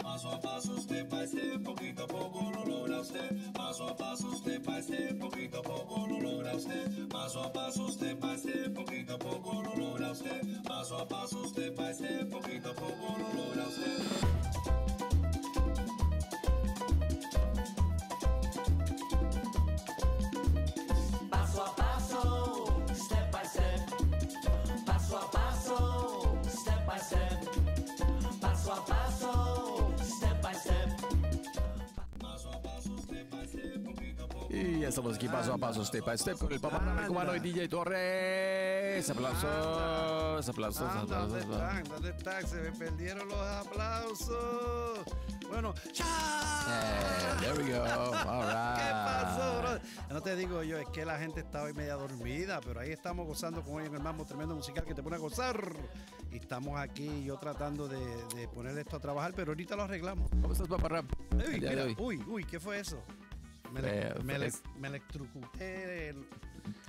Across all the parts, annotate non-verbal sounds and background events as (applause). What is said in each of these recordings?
Paso a paso usted pase, ser poquito a poco lo logra usted. Paso a paso usted pase, ser poquito a poco lo logra usted. Paso a paso usted pase, poquito a poco lo logra usted. Paso a paso usted pa' poquito a poco lo logra usted. ya estamos aquí paso a paso, step by step, con el papá cubano y DJ Torres. Aplausos, aplausos, aplausos. ¿Dónde están? Se me perdieron los aplausos. Bueno, chao. Eh, there we go. All right. ¿Qué pasó, bro? No te digo yo, es que la gente está hoy media dormida, pero ahí estamos gozando con hoy en el mambo tremendo musical que te pone a gozar. Y estamos aquí yo tratando de, de poner esto a trabajar, pero ahorita lo arreglamos. ¿Cómo estás, papá Rap? uy, uy, ¿qué fue eso? Me, electrocuté.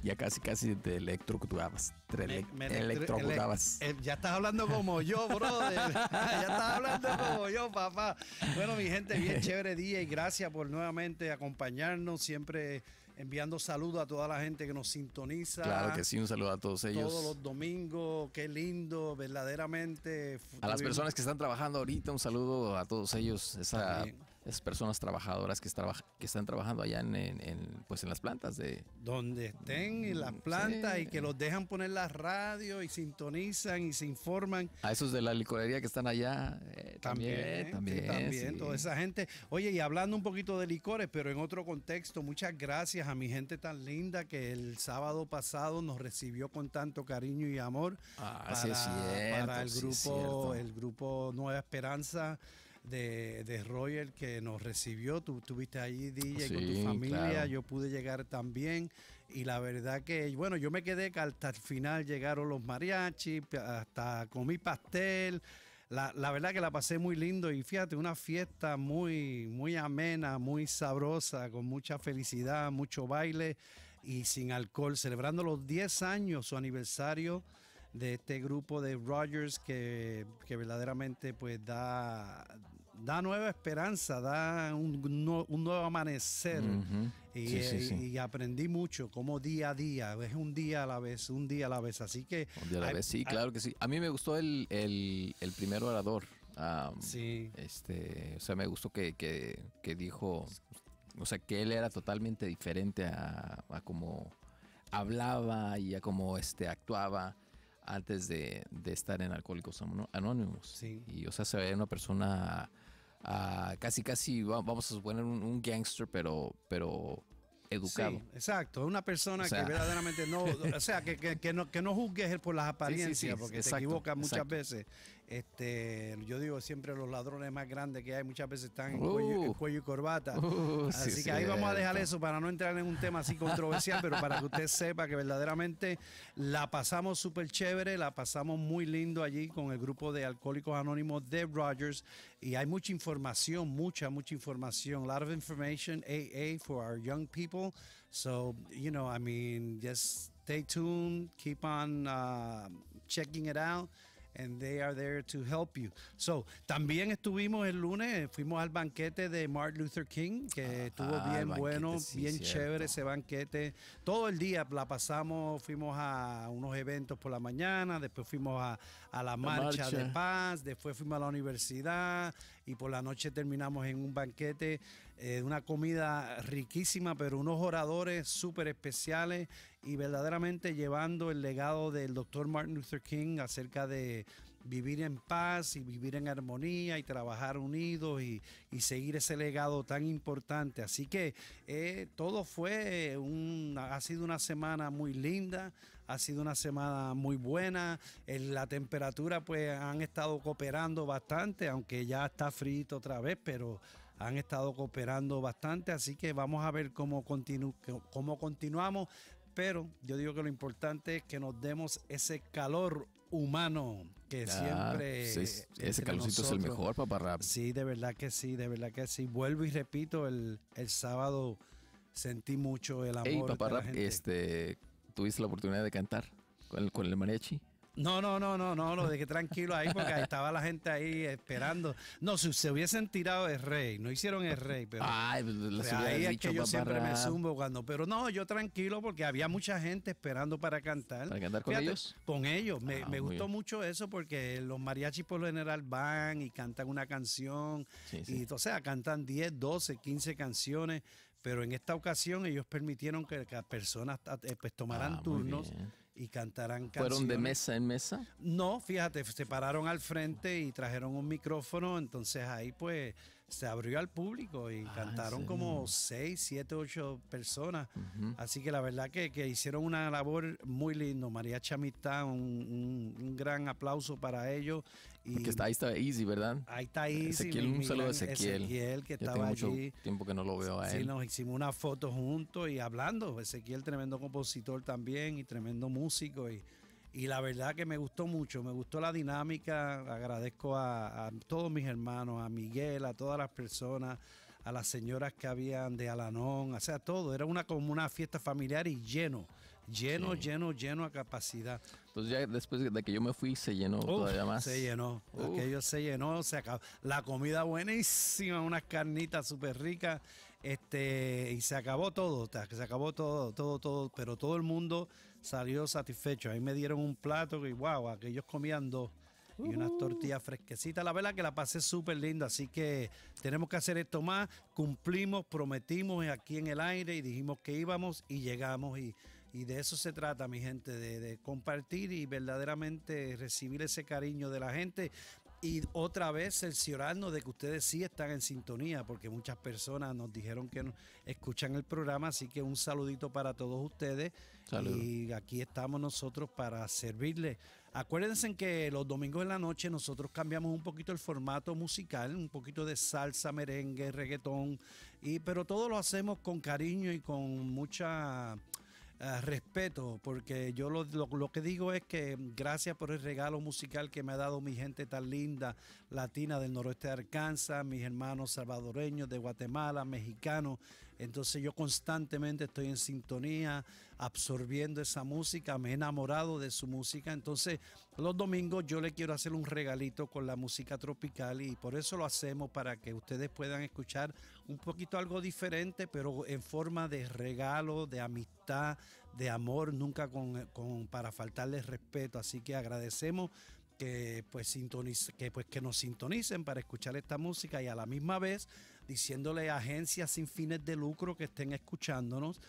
ya casi, casi te electrocutabas. Te electrocutabas. Eh, ya estás hablando como yo, brother. (laughs) ya estás hablando como yo, papá. Bueno, mi gente, bien (laughs) chévere día y gracias por nuevamente acompañarnos. Siempre enviando saludos a toda la gente que nos sintoniza. Claro que sí, un saludo a todos ellos. Todos los domingos, qué lindo, verdaderamente. A las personas que están trabajando ahorita, un saludo a todos ellos. Esa esas personas trabajadoras que, están trabajando allá en, pues en las plantas de... Donde estén en las plantas y mm, que los dejan poner la radio y sintonizan y se informan. A esos de la licorería que están allá. Eh, también, también, también. también Toda esa gente. Oye, y hablando un poquito de licores, pero en otro contexto, muchas gracias a mi gente tan linda que el sábado pasado nos recibió con tanto cariño y amor. para, ah, es para el grupo, el grupo Nueva Esperanza de, de que nos recibió. Tú estuviste allí, DJ, con tu familia. Yo pude llegar también. Y la verdad que, bueno, yo me quedé que hasta el final llegaron los mariachis, hasta comí pastel. La, la, verdad que la pasé muy lindo y fíjate, una fiesta muy, muy amena, muy sabrosa, con mucha felicidad, mucho baile y sin alcohol, celebrando los 10 años, su aniversario de este grupo de Rogers que, verdaderamente pues da, da nueva esperanza, da un, nuevo amanecer. Eh, y, aprendí mucho, como día a día, es un día a la vez, un día a la vez. Así que. a la vez, sí, claro que sí. A mí me gustó el, primer orador. Este, o sea, me gustó que, que, dijo. O sea, que él era totalmente diferente a, a hablaba y a como este, actuaba antes de, de estar en Alcohólicos Anónimos. Y, o sea, se ve una persona ah, casi, casi, vamos a suponer, un, gangster, pero, pero educado. exacto, una persona que verdaderamente no, (laughs) o sea, que, que, no, que no juzgues por las apariencias, porque se equivoca muchas veces este, yo digo siempre los ladrones más grandes que hay muchas veces están en, uh. cuello, y corbata. Uh, así que ahí vamos a dejar eso para no entrar en un tema así controversial, pero para que usted sepa que verdaderamente la pasamos súper chévere, la pasamos muy lindo allí con el grupo de Alcohólicos Anónimos de Rogers y hay mucha información, mucha, mucha información. A lot of information, AA, for our young people. So, you know, I mean, just stay tuned, keep on uh, checking it out and they are there to help you. So, también estuvimos el lunes, fuimos al banquete de Martin Luther King, que ah, estuvo ah, bien bueno, bien chévere ese banquete. Todo el día la pasamos, fuimos a unos eventos por la mañana, después fuimos a, la, marcha de paz, después fuimos a la universidad y por la noche terminamos en un banquete eh, una comida riquísima, pero unos oradores súper especiales y verdaderamente llevando el legado del doctor Martin Luther King acerca de vivir en paz y vivir en armonía y trabajar unidos y, seguir ese legado tan importante. Así que eh, todo fue un, ha sido una semana muy linda, ha sido una semana muy buena. En la temperatura pues han estado cooperando bastante, aunque ya está frito otra vez, pero han estado cooperando bastante, así que vamos a ver cómo, continuamos, pero yo digo que lo importante es que nos demos ese calor humano que siempre. ese calorcito es el mejor, papá rap. Sí, de verdad que sí, de verdad que sí. Vuelvo y repito, el, el sábado sentí mucho el amor. papá este, tuviste la oportunidad de cantar con el, con el mariachi. No, no, no, no, no, lo dejé tranquilo ahí porque estaba la gente ahí esperando. No, si se hubiesen tirado el rey, no hicieron el rey, pero pues, ahí es que yo siempre me zumbo cuando, pero no, yo tranquilo porque había mucha gente esperando para cantar. ¿Para cantar con ellos? Con ellos, me, ah, gustó mucho eso porque los mariachis por lo general van y cantan una canción, y o sea, cantan 10, 12, 15 canciones, pero en esta ocasión ellos permitieron que, las personas eh, pues, tomaran ah, turnos y cantarán ¿Fueron de mesa en mesa? No, fíjate, se pararon al frente y trajeron un micrófono, entonces ahí pues se abrió al público y ah, cantaron como seis, siete, ocho personas. Así que la verdad que, hicieron una labor muy lindo. María Chamita, un, un gran aplauso para ellos. Y Porque está, ahí está Easy, ¿verdad? Ahí está Easy. Ezequiel, un saludo a Ezequiel. Ezequiel que estaba tiempo que no lo veo a él. Sí, nos hicimos una foto juntos y hablando. Ezequiel, tremendo compositor también y tremendo músico. Y, y la verdad que me gustó mucho, me gustó la dinámica. Agradezco a, todos mis hermanos, a Miguel, a todas las personas a las señoras que habían de Alanón, o sea, todo. Era una como una fiesta familiar y lleno lleno, lleno, lleno a capacidad. Entonces ya después de que yo me fui se llenó todavía más. Se llenó, se llenó, se acabó. La comida buenísima, unas carnitas súper ricas, este, y se acabó todo, se acabó todo, todo, todo, pero todo el mundo salió satisfecho. Ahí me dieron un plato y wow, aquellos comían dos y unas tortillas fresquecitas. La verdad que la pasé súper linda, así que tenemos que hacer esto más. Cumplimos, prometimos aquí en el aire y dijimos que íbamos y llegamos y y de eso se trata, mi gente, de, compartir y verdaderamente recibir ese cariño de la gente. Y otra vez cerciorarnos de que ustedes sí están en sintonía, porque muchas personas nos dijeron que escuchan el programa, así que un saludito para todos ustedes. Y aquí estamos nosotros para servirles. Acuérdense que los domingos en la noche nosotros cambiamos un poquito el formato musical, un poquito de salsa, merengue, reggaetón, y, pero todo lo hacemos con cariño y con mucha eh, respeto, porque yo lo, que digo es que gracias por el regalo musical que me ha dado mi gente tan linda, latina del noroeste de Arkansas, mis hermanos salvadoreños de Guatemala, mexicanos. Entonces yo constantemente estoy en sintonía absorbiendo esa música, me he enamorado de su música. Entonces, los domingos yo le quiero hacer un regalito con la música tropical y por eso lo hacemos para que ustedes puedan escuchar un poquito algo diferente, pero en forma de regalo, de amistad, de amor, nunca con, para faltarles respeto. Así que agradecemos que pues, que pues que nos sintonicen para escuchar esta música y a la misma vez diciéndole a agencias sin fines de lucro que estén escuchándonos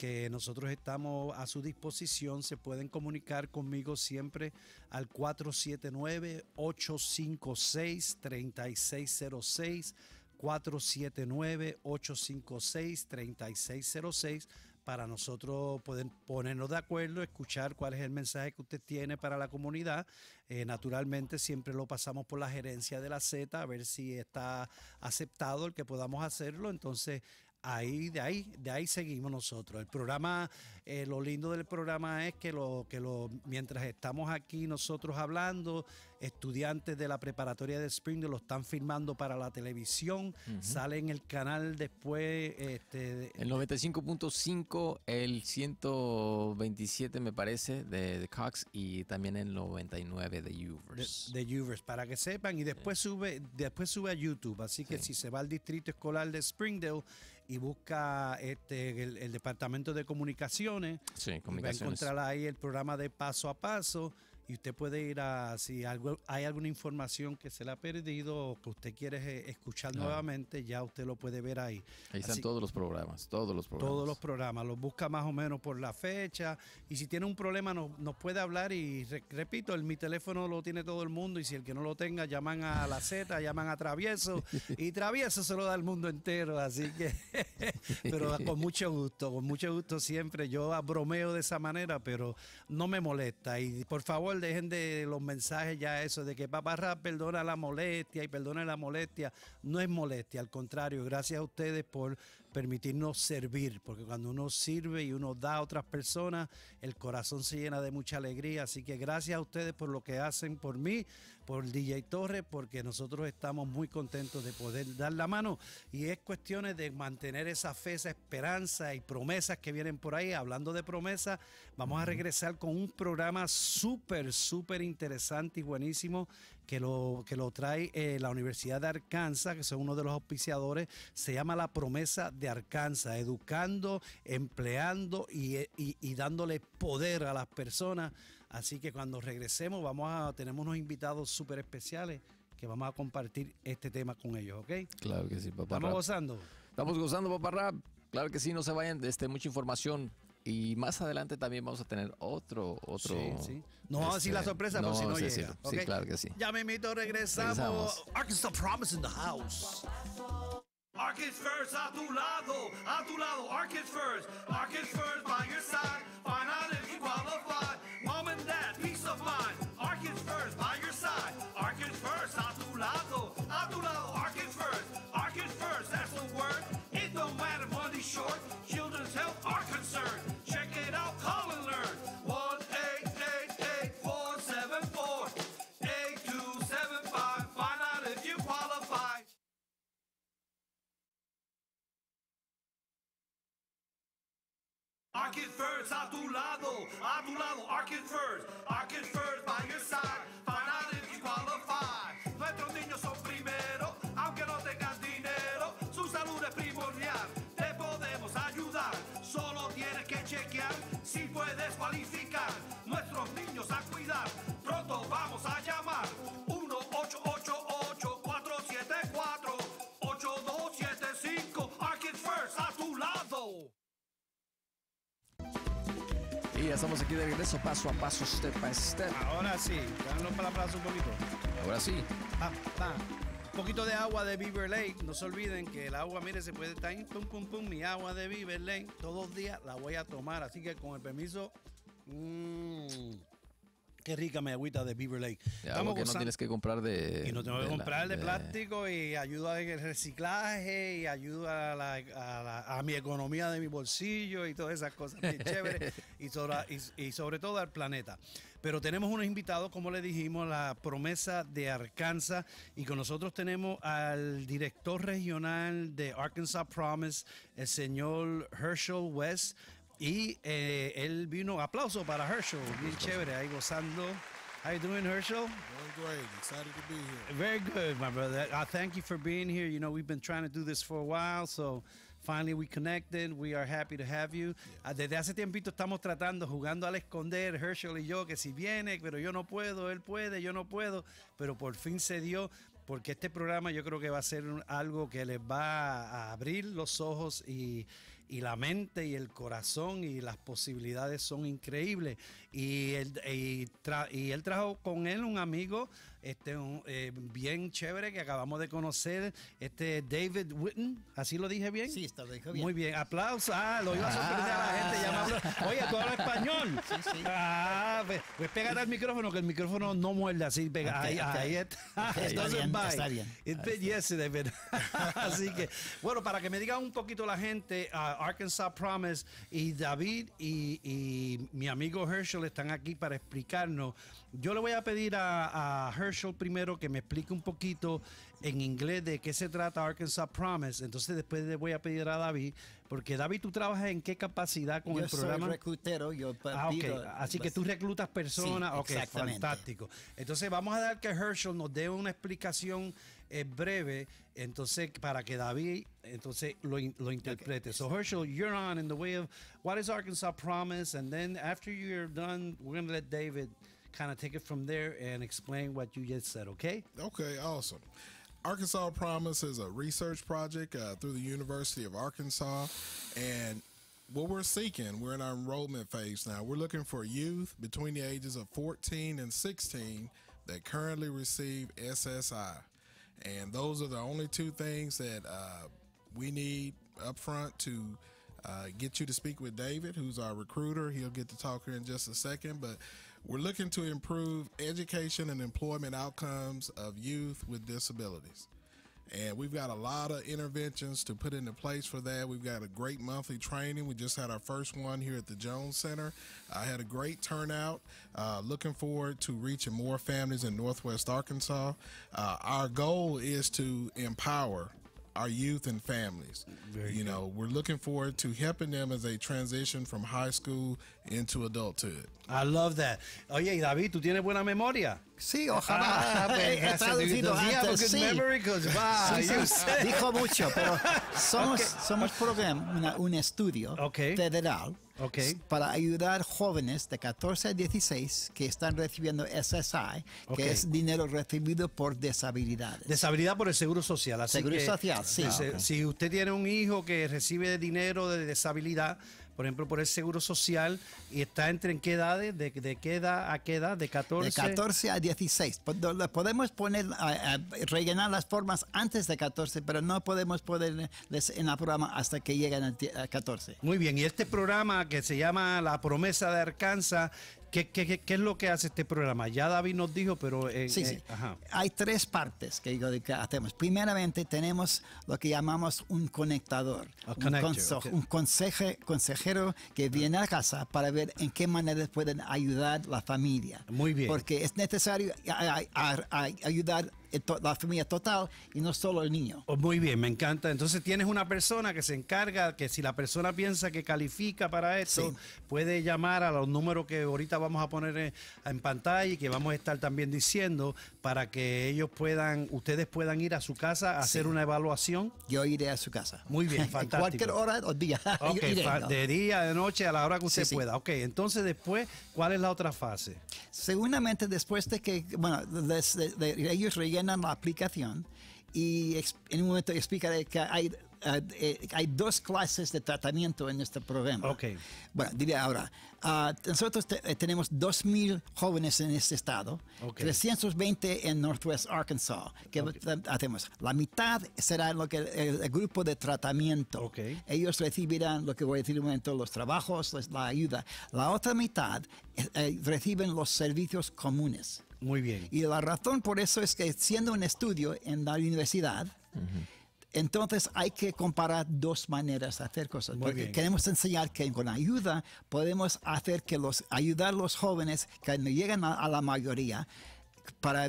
que nosotros estamos a su disposición. Se pueden comunicar conmigo siempre al 479-856-3606. 479-856-3606 para nosotros pueden ponernos de acuerdo, escuchar cuál es el mensaje que usted tiene para la comunidad. Eh, naturalmente siempre lo pasamos por la gerencia de la Z a ver si está aceptado el que podamos hacerlo. Entonces Ahí, de ahí, de ahí seguimos nosotros. El programa, eh, lo lindo del programa es que lo, que lo, mientras estamos aquí nosotros hablando, estudiantes de la preparatoria de Springdale lo están filmando para la televisión, sale en el canal después. Este, el 95.5, el 127 me parece de, Cox y también el 99 de Uvers. De, para que sepan y después sube, después sube a YouTube. Así que si se va al distrito escolar de Springdale y busca este, el, Departamento de Comunicaciones. comunicaciones. va a encontrar ahí el programa de paso a paso y usted puede ir a, si algo, hay alguna información que se le ha perdido o que usted quiere eh, escuchar nuevamente, ya usted lo puede ver ahí. Ahí están todos los programas, todos los programas. Todos los programas, los busca más o menos por la fecha y si tiene un problema nos, puede hablar y repito, el, mi teléfono lo tiene todo el mundo y si el que no lo tenga llaman a la Z, llaman a Travieso y (laughs) Travieso se lo da al mundo entero, así que, (laughs) pero con mucho gusto, con mucho gusto siempre, yo bromeo de esa manera, pero no me molesta y por favor dejen de los mensajes ya eso, de que papá rap perdona la molestia y perdona la molestia. No es molestia, al contrario, gracias a ustedes por permitirnos servir, porque cuando uno sirve y uno da a otras personas, el corazón se llena de mucha alegría. Así que gracias a ustedes por lo que hacen por mí por DJ Torres, porque nosotros estamos muy contentos de poder dar la mano y es cuestión de mantener esa fe, esa esperanza y promesas que vienen por ahí. Hablando de promesas, vamos a regresar con un programa súper, súper interesante y buenísimo que lo, que lo trae eh, la Universidad de Arkansas, que es uno de los auspiciadores, se llama La Promesa de Arkansas, educando, empleando y eh, dándole poder a las personas Así que cuando regresemos vamos a tenemos unos invitados súper especiales que vamos a compartir este tema con ellos, ¿ok? Claro que sí, papá. Estamos gozando. Estamos gozando, papá Rap. Claro que sí, no se vayan, este, mucha información. Y más adelante también vamos a tener otro, otro. Sí, sí. No vamos la este, sorpresa, no, por si no sí, Sí, sí, claro que sí. Ya me invito, regresamos. Arkansas Promise in the house. Arkansas First a tu lado, a tu lado, Arkansas First, Arkansas First by your side, final if you qualify. of mine. Arkins first, by your side. Arkins first, a tu lado, a tu lado. Arkins first, Arkins first, that's the word. It don't matter, money short. Children's health are concerned. Check it out, call and learn. What Arkin First a tu lado, a tu lado, Arkin First, Arkin First by your side, Para if Nuestros niños son primero, aunque no tengas dinero, su salud es primordial, te podemos ayudar, solo tienes que chequear si puedes cualificar. Nuestros niños a cuidar, pronto vamos a llamar. 1888 474 8275 First a tu lado. Y ya estamos aquí de eso paso a paso, step by step. Ahora sí, dándonos para la plaza un poquito. Ahora sí. Un poquito de agua de Beaver Lake. No se olviden que el agua, mire, se puede estar en pum, pum, pum. Mi agua de Beaver Lake, todos los días la voy a tomar. Así que con el permiso. Mmm. Qué rica mi agüita de Beaver Lake. que no tienes que comprar de. Y no tengo que comprar de, plástico y ayuda el reciclaje y ayuda a, mi economía de mi bolsillo y todas esas cosas bien chéveres (laughs) y, sobre, todo al planeta. Pero tenemos unos invitados, como le dijimos, la promesa de Arkansas y con nosotros tenemos al director regional de Arkansas Promise, el señor Herschel West. Y eh, él vino, aplauso para Herschel, bien chévere, ahí gozando. How you doing, Herschel? Muy bien, Excited to be here. Very good, my brother. I thank you for being here. You know, we've been trying to do this for a while, so finally we connected. We are happy to have you. Ah, desde hace tiempito estamos tratando, jugando al esconder, Herschel y yo, que si viene, pero yo no puedo, él puede, yo no puedo, pero por fin se dio. Porque este programa yo creo que va a ser algo que les va a abrir los ojos y, y la mente y el corazón y las posibilidades son increíbles. Y él, y, él trajo con él un amigo este, un, eh, bien chévere que acabamos de conocer, este David Witten, ¿así lo dije bien? Sí, está, lo bien. Muy bien, aplausos. Ah, lo iba a ah. sorprender a la gente Oye, tú hablas español. Sí, sí. Ah, pues, pegar al micrófono, que el micrófono no muerde así. ahí, ahí está. está bien, David. (laughs) así que, bueno, para que me diga un poquito la gente, uh, Arkansas Promise y David y, y mi amigo Herschel están aquí para explicarnos yo le voy a pedir a, Herschel primero que me explique un poquito en inglés de qué se trata Arkansas Promise. Entonces después le voy a pedir a David, porque David, tú trabajas en qué capacidad con el programa. Yo Soy reclutero, yo ah, Así que tú reclutas personas. Sí, fantástico. Entonces vamos a dar que Herschel nos dé una explicación eh, breve, entonces para que David entonces lo, interprete. So Herschel, you're on in the way of what is Arkansas Promise, and then after you're done, we're going to let David. kind of take it from there and explain what you just said, okay? Okay, awesome. Arkansas Promise is a research project uh, through the University of Arkansas. And what we're seeking, we're in our enrollment phase now. We're looking for youth between the ages of 14 and 16 that currently receive SSI. And those are the only two things that uh, we need up front to uh, get you to speak with David, who's our recruiter. He'll get to talk here in just a second. But we're looking to improve education and employment outcomes of youth with disabilities. And we've got a lot of interventions to put into place for that. We've got a great monthly training. We just had our first one here at the Jones Center. I had a great turnout. Uh, looking forward to reaching more families in Northwest Arkansas. Uh, our goal is to empower our youth and families. Very you good. know, we're looking forward to helping them as they transition from high school into adulthood. I love that. Oye, David, tú tienes buena memoria. Sí, ah, ojalá. Pues, (laughs) ah, traducido antes, (laughs) sí. Dijo mucho, pero somos, un estudio federal para ayudar jóvenes de 14 a 16 que están recibiendo SSI, que es dinero recibido por deshabilidades. Deshabilidad por el Seguro Social. Así seguro Social, sí. Si, ah, si usted tiene un hijo que recibe dinero de deshabilidad, por ejemplo, por el seguro social, y está entre en qué edades, de, qué edad a qué edad, de 14. De 14 a 16. Pues, podemos poner, rellenar las formas antes de 14, pero no podemos ponerles en el programa hasta que lleguen a 14. Muy bien, y este programa que se llama La promesa de Arcanza... ¿Qué, es lo que hace este programa? Ya David nos dijo, pero... Eh, eh, Hay tres partes que, hacemos. Primeramente tenemos lo que llamamos un conectador, un, conseje, consejero que ah. viene a casa para ver en qué manera pueden ayudar la familia. Muy bien. Porque es necesario ayudar eh, la familia total y no solo el niño. Oh, muy bien, me encanta. Entonces tienes una persona que se encarga, que si la persona piensa que califica para esto, puede llamar a los números que ahorita vamos a poner en, pantalla y que vamos a estar también diciendo para que ellos puedan, ustedes puedan ir a su casa a hacer una evaluación. Yo iré a su casa. Muy bien, (laughs) fantástico. cualquier hora o día. (laughs) De día, de noche, a la hora que usted pueda. Ok, entonces después, ¿cuál es la otra fase? Seguramente después de que, bueno, de, ellos la aplicación y en un momento explicaré que hay eh, eh, hay dos clases de tratamiento en ESTE programa. Okay. Bueno, diré ahora, ah, nosotros eh, tenemos 2.000 jóvenes en este estado, 320 en Northwest Arkansas, que hacemos. La mitad será lo que el, grupo de tratamiento. Ellos recibirán lo que voy a decir un momento, los trabajos, la ayuda. La otra mitad reciben los servicios comunes. Muy bien. Y la razón por eso es que siendo un estudio en la universidad, Entonces hay que comparar dos maneras de hacer cosas. porque queremos enseñar que con ayuda podemos hacer que los ayudar a los jóvenes que no llegan a la mayoría para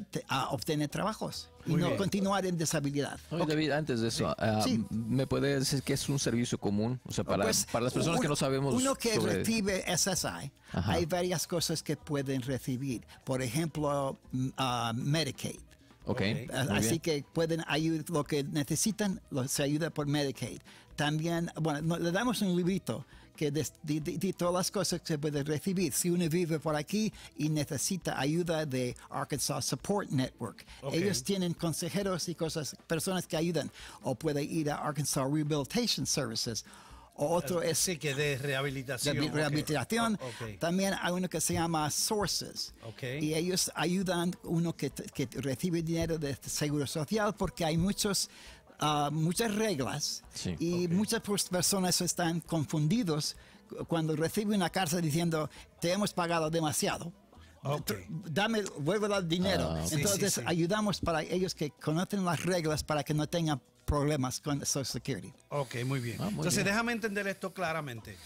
obtener trabajos y no continuar en deshabilidad. David, antes de eso, ah, ¿me puede decir que es un servicio común? O sea, para, pues, las personas que no sabemos. Uno que recibe SSI, hay varias cosas que pueden recibir. Por ejemplo, mm, ah, Medicaid. Okay. Así que pueden ayudar, lo que necesitan, se ayuda por Medicaid. También, bueno, le damos un librito que de, todas las cosas que se puede recibir. Si uno vive por aquí y necesita ayuda de Arkansas Support Network, ellos tienen consejeros y cosas, personas que ayudan. O puede ir a Arkansas Rehabilitation Services. O otro ah, es que de rehabilitación. rehabilitación. También hay uno que se llama Sources. Y ellos ayudan uno que, que, recibe dinero de Seguro Social porque hay muchos Ah, muchas reglas y muchas personas están confundidos cuando reciben una carta diciendo te hemos pagado demasiado. Dame, vuelve dinero. Ah, Entonces ayudamos para ellos que conocen las reglas para que no tengan problemas con Social Security. Ok, muy bien. Ah, Entonces déjame entender esto claramente.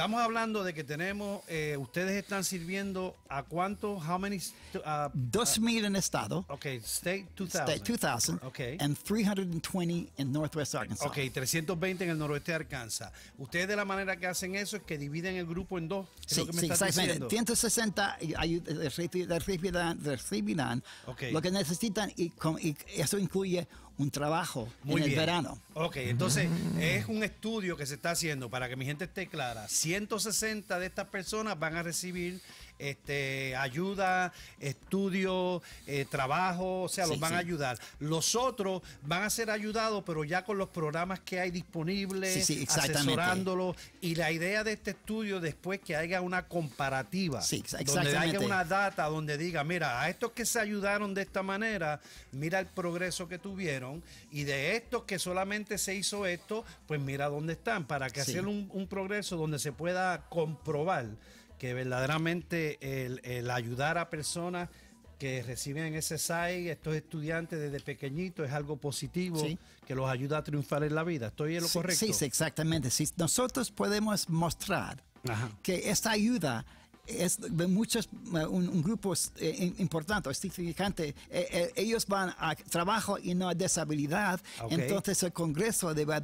Estamos hablando de que tenemos, eh, ustedes están sirviendo a cuánto, how many? Uh, 2000 uh, en estado. Ok, state 2000. State 2000. Okay. And 320 en Northwest Arkansas. Ok, 320 en el noroeste de Arkansas. Ustedes de la manera que hacen eso es que dividen el grupo en dos. Es sí, lo que me sí, estás diciendo. 160 recibirán, recibirán lo que necesitan y, y eso incluye un trabajo Muy en el verano. Ok, entonces es un estudio que se está haciendo para que mi gente esté clara. 160 de estas personas van a recibir este, ayuda, estudio, eh, trabajo, o sea, los van a ayudar. Los otros van a ser ayudados, pero ya con los programas que hay disponibles, asesorándolos. Y la idea de este estudio después que haya una comparativa, donde haya una data donde diga, mira, a estos que se ayudaron de esta manera, mira el progreso que tuvieron, y de estos que solamente se hizo esto, pues mira dónde están, para que hacer un progreso donde se pueda comprobar que verdaderamente el, ayudar a personas que reciben ese SAI, estos estudiantes desde pequeñitos, es algo positivo que los ayuda a triunfar en la vida. ¿Estoy en lo correcto? Sí, exactamente. nosotros podemos mostrar que esta ayuda es de muchos, eh, un, un grupo eh, importante importante, significante. Eh, eh, ellos van a trabajo y no a deshabilidad. Entonces el Congreso debe,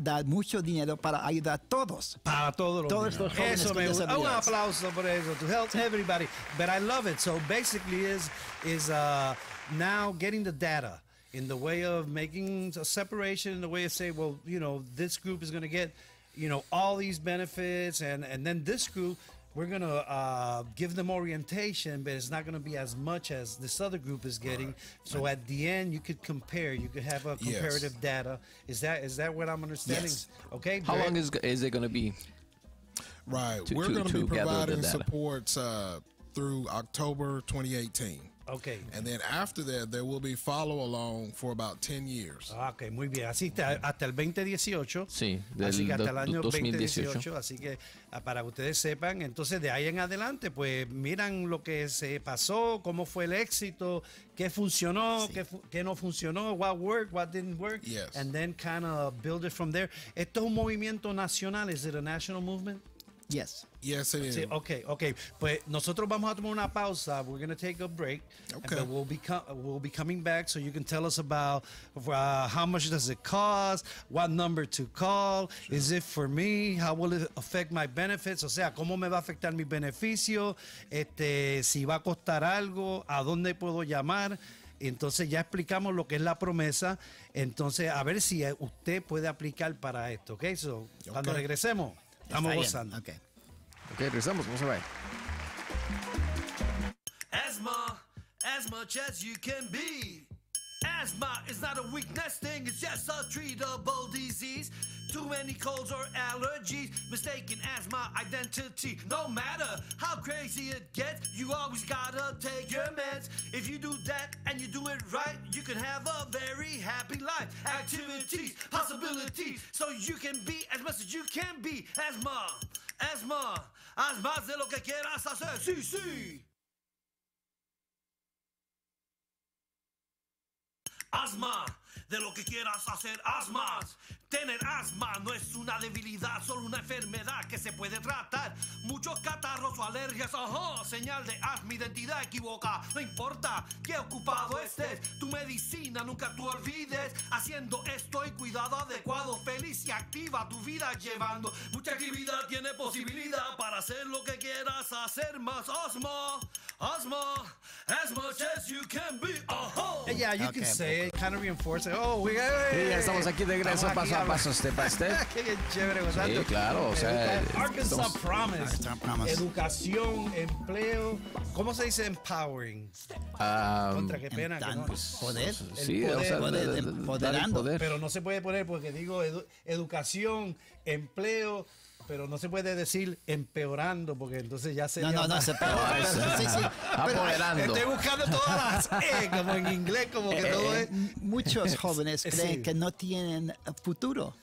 dar mucho dinero para ayudar a todos. Para todos los, todos los jóvenes eso con me gusta. Un aplauso por eso. To help everybody. But I love it. So basically is, is uh, now getting the data. In the way of making a separation, in the way of say, well, you know, this group is going to get, you know, all these benefits, and and then this group we're going to uh, give them orientation, but it's not going to be as much as this other group is getting. Right. So at the end, you could compare. You could have a comparative yes. data. Is that is that what I'm understanding? Yes. Okay. How long is is it going to be? Right. To, we're going to be providing supports uh, through October 2018. Okay. And then after that, there will be follow along for about 10 years. Ah, okay, muy bien. Así hasta el 2018. Sí, así que hasta el año 2018. Así que ah, para que ustedes sepan, entonces de ahí en adelante, pues miran lo que se pasó, cómo fue el éxito, qué funcionó, qué, no funcionó, what worked, what didn't work. Yes. And then kind of build it from there. Esto es un movimiento nacional, ¿es it a national movement? Yes. Yes, it is. Sí, okay, okay. Pues nosotros vamos a tomar una pausa. We're going to take a break. Okay. And we'll be we'll be coming back so you can tell us about uh, how much does it cost, what number to call, is it for me, how will it affect my benefits, o sea, cómo me va a afectar mi beneficio, este, si va a costar algo, a dónde puedo llamar. Entonces ya explicamos lo que es la promesa. Entonces, a ver si usted puede aplicar para esto, ¿ok? So, Cuando regresemos. Estamos gozando. Ok. Ok, regresamos, no se vaya. As much as you can be. Asthma is not a weakness thing, it's just a treatable disease. Too many colds or allergies, mistaken asthma identity. No matter how crazy it gets, you always gotta take your meds. If you do that and you do it right, you can have a very happy life. Activities, possibilities, so you can be as much as you can be. Asthma, asthma, asthma es lo que quieras hacer. Sí, sí. Ozma! de lo que quieras hacer, haz más. Tener asma no es una debilidad, solo una enfermedad que se puede tratar. Muchos catarros o alergias, ajá, señal de asma, identidad equivoca. No importa qué ocupado estés, tu medicina nunca tú olvides. Haciendo esto y cuidado adecuado, feliz y activa tu vida llevando. Mucha actividad tiene posibilidad para hacer lo que quieras hacer más. Asma, asma, as much as you can be, ojo Yeah, you can say it, kind of reinforce. Oh, ya estamos aquí de regreso paso a paso, este pastel. (laughs) Qué chévere, gozando. Sí, claro, o sea. Arkansas, Promise. Educación, empleo. ¿Cómo se dice empowering? Um, Contra, qué pena. Pues, poder. Sí, poder, o poder, poder, Pero no se puede poner porque digo educación, empleo pero no se puede decir empeorando, porque entonces ya sería... No, no, no, se empeora. (laughs) sí, sí. Apoderando. Estoy buscando todas las (laughs) E, como en inglés, como que eh, todo es... Eh, muchos jóvenes (laughs) creen que no tienen futuro.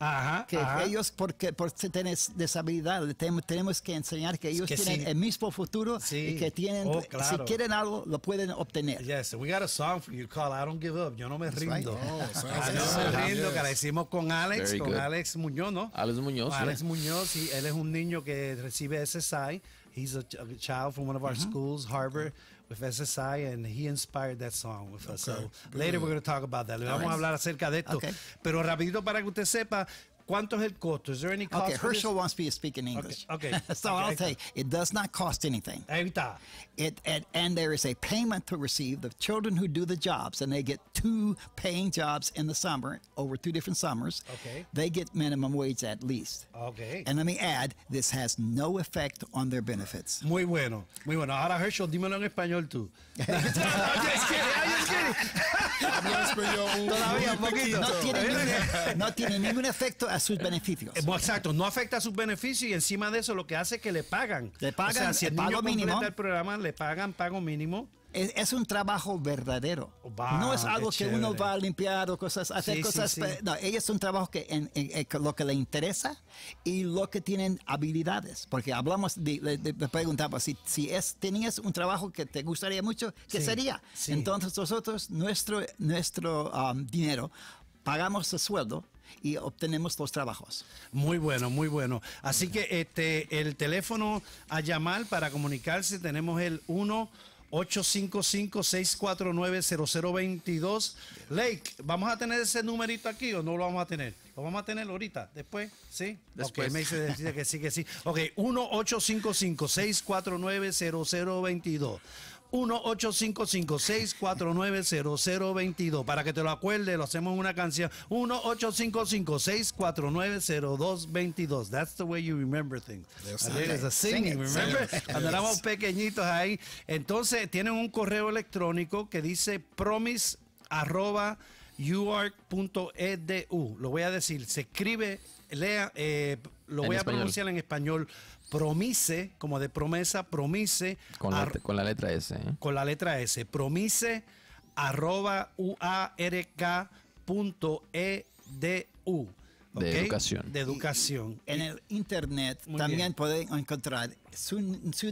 Ajá, que ajá. ellos, porque, por tener deshabilidad, tenemos que enseñar que ellos que tienen sí. el mismo futuro sí. y que tienen, oh, claro. si quieren algo, lo pueden obtener. Yes, we got a song for you called I Don't Give Up. Yo no me rindo. Right. Oh, ah, no me rindo, que la hicimos con Alex, Very con good. Alex Muñoz, ¿no? Alex Muñoz. Yeah. Alex Muñoz, y él es un niño que recibe SSI. He's a, a child from one of our schools, Harvard with SSI, and he inspired that song with us. so later we're going to talk about that. vamos a hablar acerca de esto. Pero rapidito para que usted sepa, ¿Cuánto es el costo? Is there any cost okay, Herschel wants me to speak in English. Okay, okay. (laughs) so okay, I'll tell you, it does not cost anything. Ahí está. It, it, and there is a payment to receive the children who do the jobs, and they get two paying jobs in the summer, over two different summers. Okay. They get minimum wage at least. Okay. And let me add, this has no effect on their benefits. Muy bueno, muy bueno. Ahora Herschel, dímelo en español No tiene, (laughs) ningún, no tiene ningún efecto sus beneficios. Eh, exacto, no afecta a sus beneficios y encima de eso lo que hace es que le pagan. Le pagan, si el, pago mínimo. el programa, le pagan pago mínimo. Es, un trabajo verdadero. Oh, no es algo que uno va a limpiar o cosas, hacer cosas. No, ellos es un trabajo que lo que le interesa y lo que tienen habilidades. Porque hablamos, de, de, si, es, tenías un trabajo que te gustaría mucho, ¿qué sería? Entonces nosotros, nuestro, nuestro um, dinero, pagamos el sueldo y obtenemos los trabajos. Muy bueno, muy bueno. Así que este, el teléfono a llamar para comunicarse tenemos el 1. 855-649-0022. Lake, ¿vamos a tener ese numerito aquí o no lo vamos a tener? Lo vamos a tener ahorita, después, ¿sí? Después. me dice que sí, que sí. Ok, 1-855-649-0022. 1-855-649-0022. Para que te lo acuerdes, lo hacemos en una canción. 1-855-649-0222. That's the way you remember things. It's a singing, remember? Cuando éramos pequeñitos ahí. Entonces, tienen un correo electrónico que dice promise arroba e Lo voy a decir, se escribe, lea, eh, lo voy a pronunciar en español, promise, como de promesa, promise. Con la, con la letra S. ¿eh? Con la letra S. Promise arroba uark.edu. E okay? De educación. De educación. en el internet también pueden encontrar su,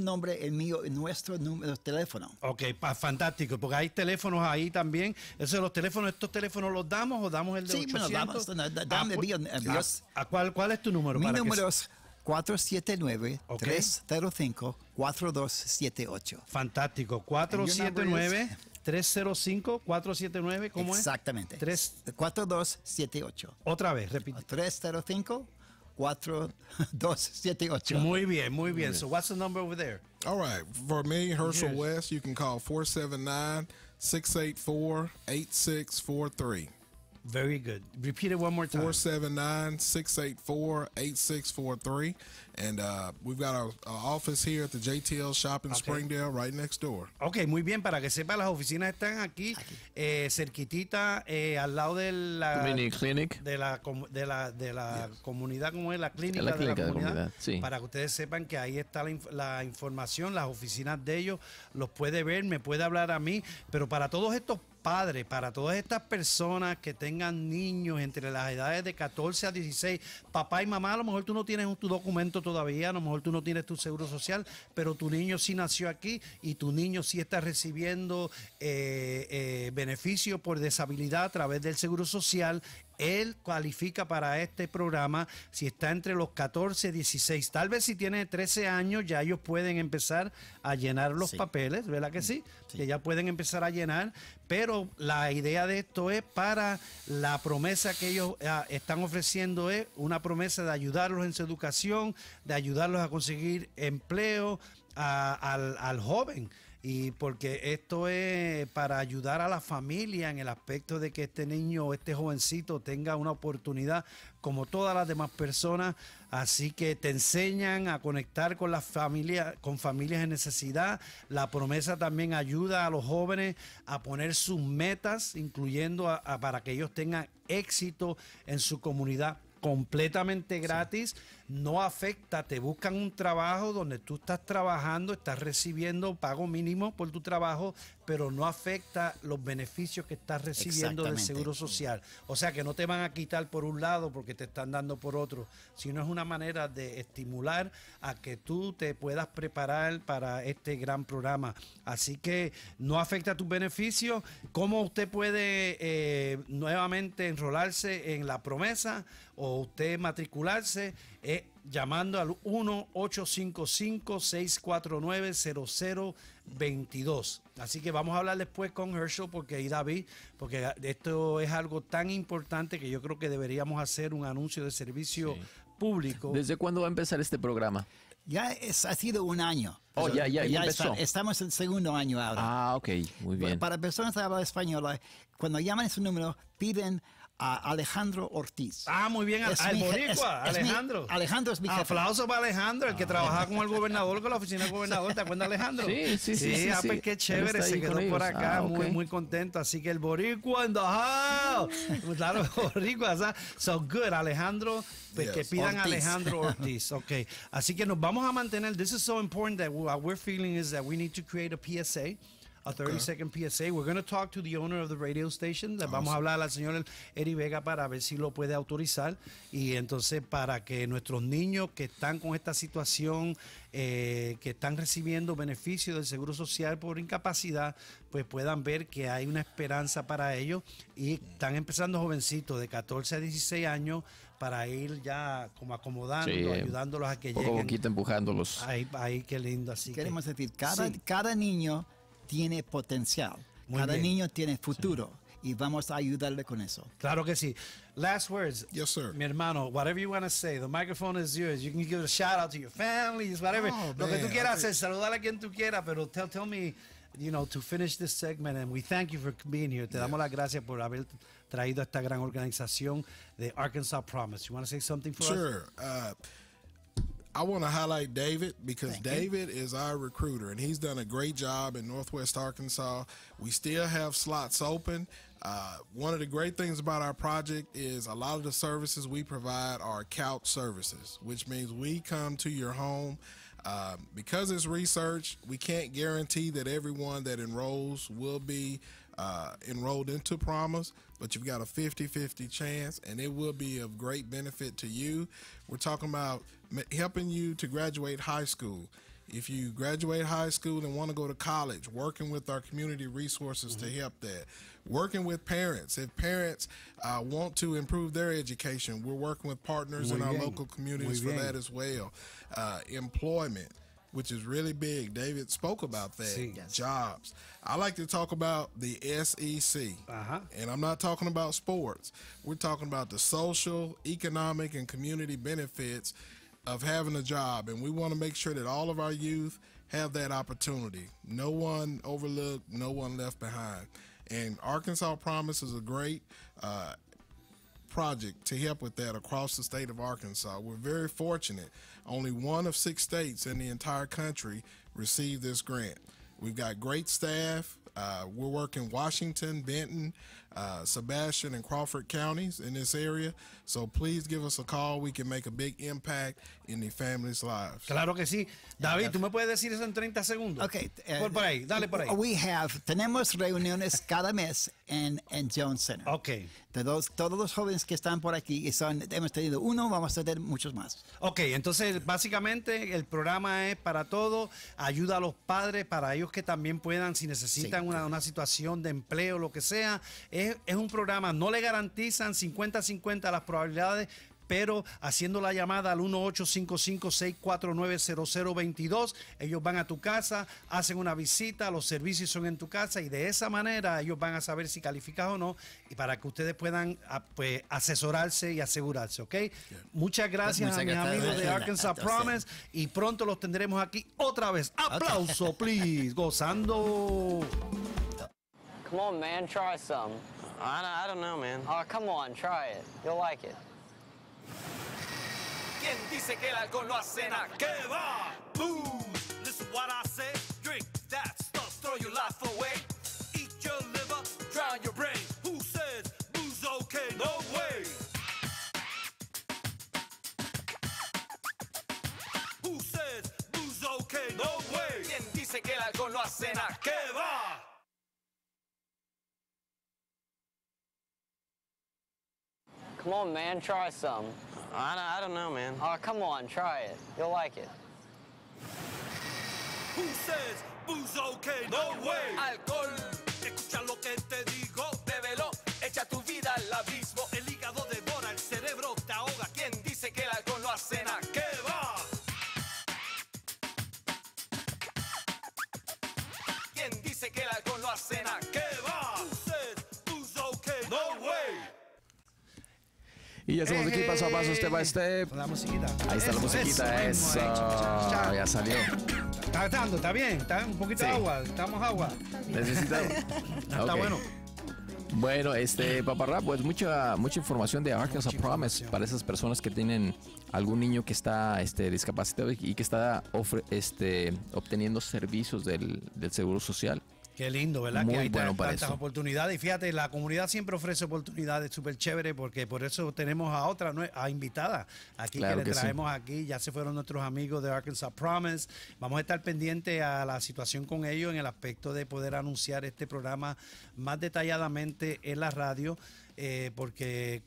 nombre, el mío, nuestro número de teléfono. Ok, fantástico, porque hay teléfonos ahí también. Esos los teléfonos, estos teléfonos los damos o damos el de sí, 800? Sí, damos, ah, damos, pues, el mío, ah, ¿A cuál, ¿Cuál es tu número? Mi número es 479-305-4278. Fantástico. 479. 305-479, ¿cómo Exactamente. es? Exactamente. 4278. Otra vez, repito. 305 4278. Muy bien, muy bien. So what's the number over there? All right. For me, Herschel West, you can call 479 684 8643. Very good. Repeat it one more time. 479 684 8643. And uh, we've got our, our, office here at the JTL shop in Springdale, right next door. Ok, muy bien. Para que sepa, las oficinas están aquí, aquí. Eh, cerquitita, eh, al lado de la. De la, de la, de la comunidad, como es la clínica. de la comunidad. Para que ustedes sepan que ahí está la, la información, las oficinas de ellos. Los puede ver, me puede hablar a mí. Pero para todos estos padre, para todas estas personas que tengan niños entre las edades de 14 a 16, papá y mamá, a lo mejor tú no tienes tu documento todavía, a lo mejor tú no tienes tu seguro social, pero tu niño sí nació aquí y tu niño sí está recibiendo eh, eh beneficio por deshabilidad a través del seguro social él cualifica para este programa si está entre los 14 y 16. Tal vez si tiene 13 años ya ellos pueden empezar a llenar los papeles, ¿verdad que mm, sí? Que ya pueden empezar a llenar, pero la idea de esto es para la promesa que ellos ah, están ofreciendo es una promesa de ayudarlos en su educación, de ayudarlos a conseguir empleo al, al joven y porque esto es para ayudar a la familia en el aspecto de que este niño o este jovencito tenga una oportunidad como todas las demás personas. Así que te enseñan a conectar con las familias, con familias en necesidad. La promesa también ayuda a los jóvenes a poner sus metas, incluyendo para que ellos tengan éxito en su comunidad completamente gratis, no afecta, te buscan un trabajo donde tú estás trabajando, estás recibiendo pago mínimo por tu trabajo, pero no afecta los beneficios que estás recibiendo del Seguro Social. O sea que no te van a quitar por un lado porque te están dando por otro, sino es una manera de estimular a que tú te puedas preparar para este gran programa. Así que no afecta tus beneficios. ¿Cómo usted puede eh, nuevamente enrolarse en la promesa o usted matricularse? Eh, llamando al 1-855-649-0022. Así que vamos a hablar después con Herschel porque, y David, porque esto es algo tan importante que yo creo que deberíamos hacer un anuncio de servicio público. ¿Desde cuándo va a empezar este programa? Ya ha sido un año. Oh, ya, ya, empezó. estamos en segundo año ahora. Ah, ok, muy bien. Para personas que hablan español, cuando llaman su número, piden a Alejandro Ortiz. Ah, muy bien, Boricua, Alejandro. Alejandro es mi jefe. Aplauso para Alejandro, el que trabaja ah. trabajaba con el gobernador, con la oficina del gobernador. ¿Te acuerdas, Alejandro? Sí, sí, sí. Sí, sí, ah, pues qué chévere, se quedó por acá, ah, muy, muy contento. Así que el Boricua (laughs) en pues the claro, Boricua, so good, Alejandro. Pues que pidan a Alejandro (laughs) Ortiz. Okay. Así que nos vamos a mantener. This is so important that what we're feeling is that we need to create a PSA a 30 second PSA. We're going to talk to the owner of the radio station. Vamos a hablar al señor señora Eri Vega para ver si lo puede autorizar. Y entonces para que nuestros niños que están con esta situación, eh, que están recibiendo beneficios del Seguro Social por incapacidad, pues puedan ver que hay una esperanza para ellos. Y están empezando jovencitos de 14 a 16 años para ir ya como acomodando, ayudándolos a que poco lleguen. poquito empujándolos. Ahí, qué lindo. Así Queremos sentir decir, cada, cada niño tiene potencial. Cada niño tiene futuro. Y vamos a ayudarle con eso. Claro que sí. Last words. Yes, sir. Mi hermano, whatever you want to say, the microphone is yours. You can give a shout out to your families, whatever. Oh, Lo que tú quieras hacer, saludar a quien tú quieras, pero tell, tell me you know, to finish this segment, and we thank you for being here. Te damos las gracias por haber traído esta gran organización de Arkansas Promise. You want to say something for us? Sure. Uh, I want to highlight David because Thank David you. is our recruiter and he's done a great job in Northwest Arkansas. We still have slots open. Uh, one of the great things about our project is a lot of the services we provide are couch services, which means we come to your home. Um, because it's research, we can't guarantee that everyone that enrolls will be uh, enrolled into Promise, but you've got a 50 50 chance and it will be of great benefit to you. We're talking about helping you to graduate high school. If you graduate high school and want to go to college, working with our community resources mm -hmm. to mm-hmm. help that. Working with parents. If parents uh, want to improve their education, we're working with partners in our local communities for that as well. Uh, employment, which is really big. David spoke about that. Jobs. I like to talk about the SEC. Uh -huh. And I'm not talking about sports, we're talking about the social, economic, and community benefits of having a job, and we want to make sure that all of our youth have that opportunity. No one overlooked, no one left behind. And Arkansas Promise is a great uh, project to help with that across the state of Arkansas. We're very fortunate. Only one of six states in the entire country received this grant. We've got great staff. Uh, we're working Washington, Benton, Uh, Sebastian and Crawford counties in this area. So please give us a call. We can make a big impact in the families' lives. Claro que sí. David, tú me puedes decir eso en 30 segundos. Okay. Eh, por, ahí, dale por ahí. We have, tenemos reuniones cada mes en, en Jones Center. Ok. De todos los jóvenes que están por aquí, y hemos tenido uno, vamos a tener muchos más. Ok, entonces básicamente el programa es para todo, ayuda a los padres, para ellos que también puedan, si necesitan una, una situación de empleo, lo que sea, es es, un programa, no le garantizan 50-50 las probabilidades, pero haciendo la llamada al 1855-649-0022, ellos van a tu casa, hacen una visita, los servicios son en tu casa y de esa manera ellos van a saber si calificas o no y para que ustedes puedan ah, pues, asesorarse y asegurarse, ¿ok? Muchas gracias a mis amigos de Arkansas Promise y pronto los tendremos aquí otra vez. Aplauso, please, gozando. (laughs) Come on, man, try some. I, I don't know, man. Oh, come on, try it. You'll like it. ¿Quién dice que el alcohol no hace nada? ¡Que va! Boom! Listen what I say. Drink that stuff, throw your life away. Eat your liver, drown your brain. Who says booze okay? No way! Who says booze okay? No way! ¿Quién dice que el alcohol no hace nada? ¡Que va! Come on, man, try some. I, I don't know, man. Oh, come on, try it. You'll like it. Who says booze okay? No way. Alcohol. Escucha lo que te digo, bébelo. Echa tu vida al abismo. El hígado devora, el cerebro te ahoga. ¿Quién dice que el alcohol lo hace nada? ¿Qué va? ¿Quién dice que el alcohol lo hace nada? ¿Qué va? Who says booze okay? No way. Y ya estamos aquí paso a paso, step by eh, eh, eh. step. La musiquita. Ahí está la musiquita, eso. Ya salió. Está está bien, está un poquito de agua, estamos agua. Necesitamos. (laughs) está bueno. Bueno, este Rap, pues mucha mucha información de Arkansas Promise para esas personas que tienen algún niño que está este, discapacitado y que está este, obteniendo servicios del, del Seguro Social. Qué lindo, ¿verdad? Muy que hay bueno oportunidades. Y fíjate, la comunidad siempre ofrece oportunidades súper chévere porque por eso tenemos a otra, a invitada aquí que, le traemos aquí. Ya se fueron nuestros amigos de Arkansas Promise. Vamos a estar pendiente a la situación con ellos en el aspecto de poder anunciar este programa más detalladamente en la radio. Eh, porque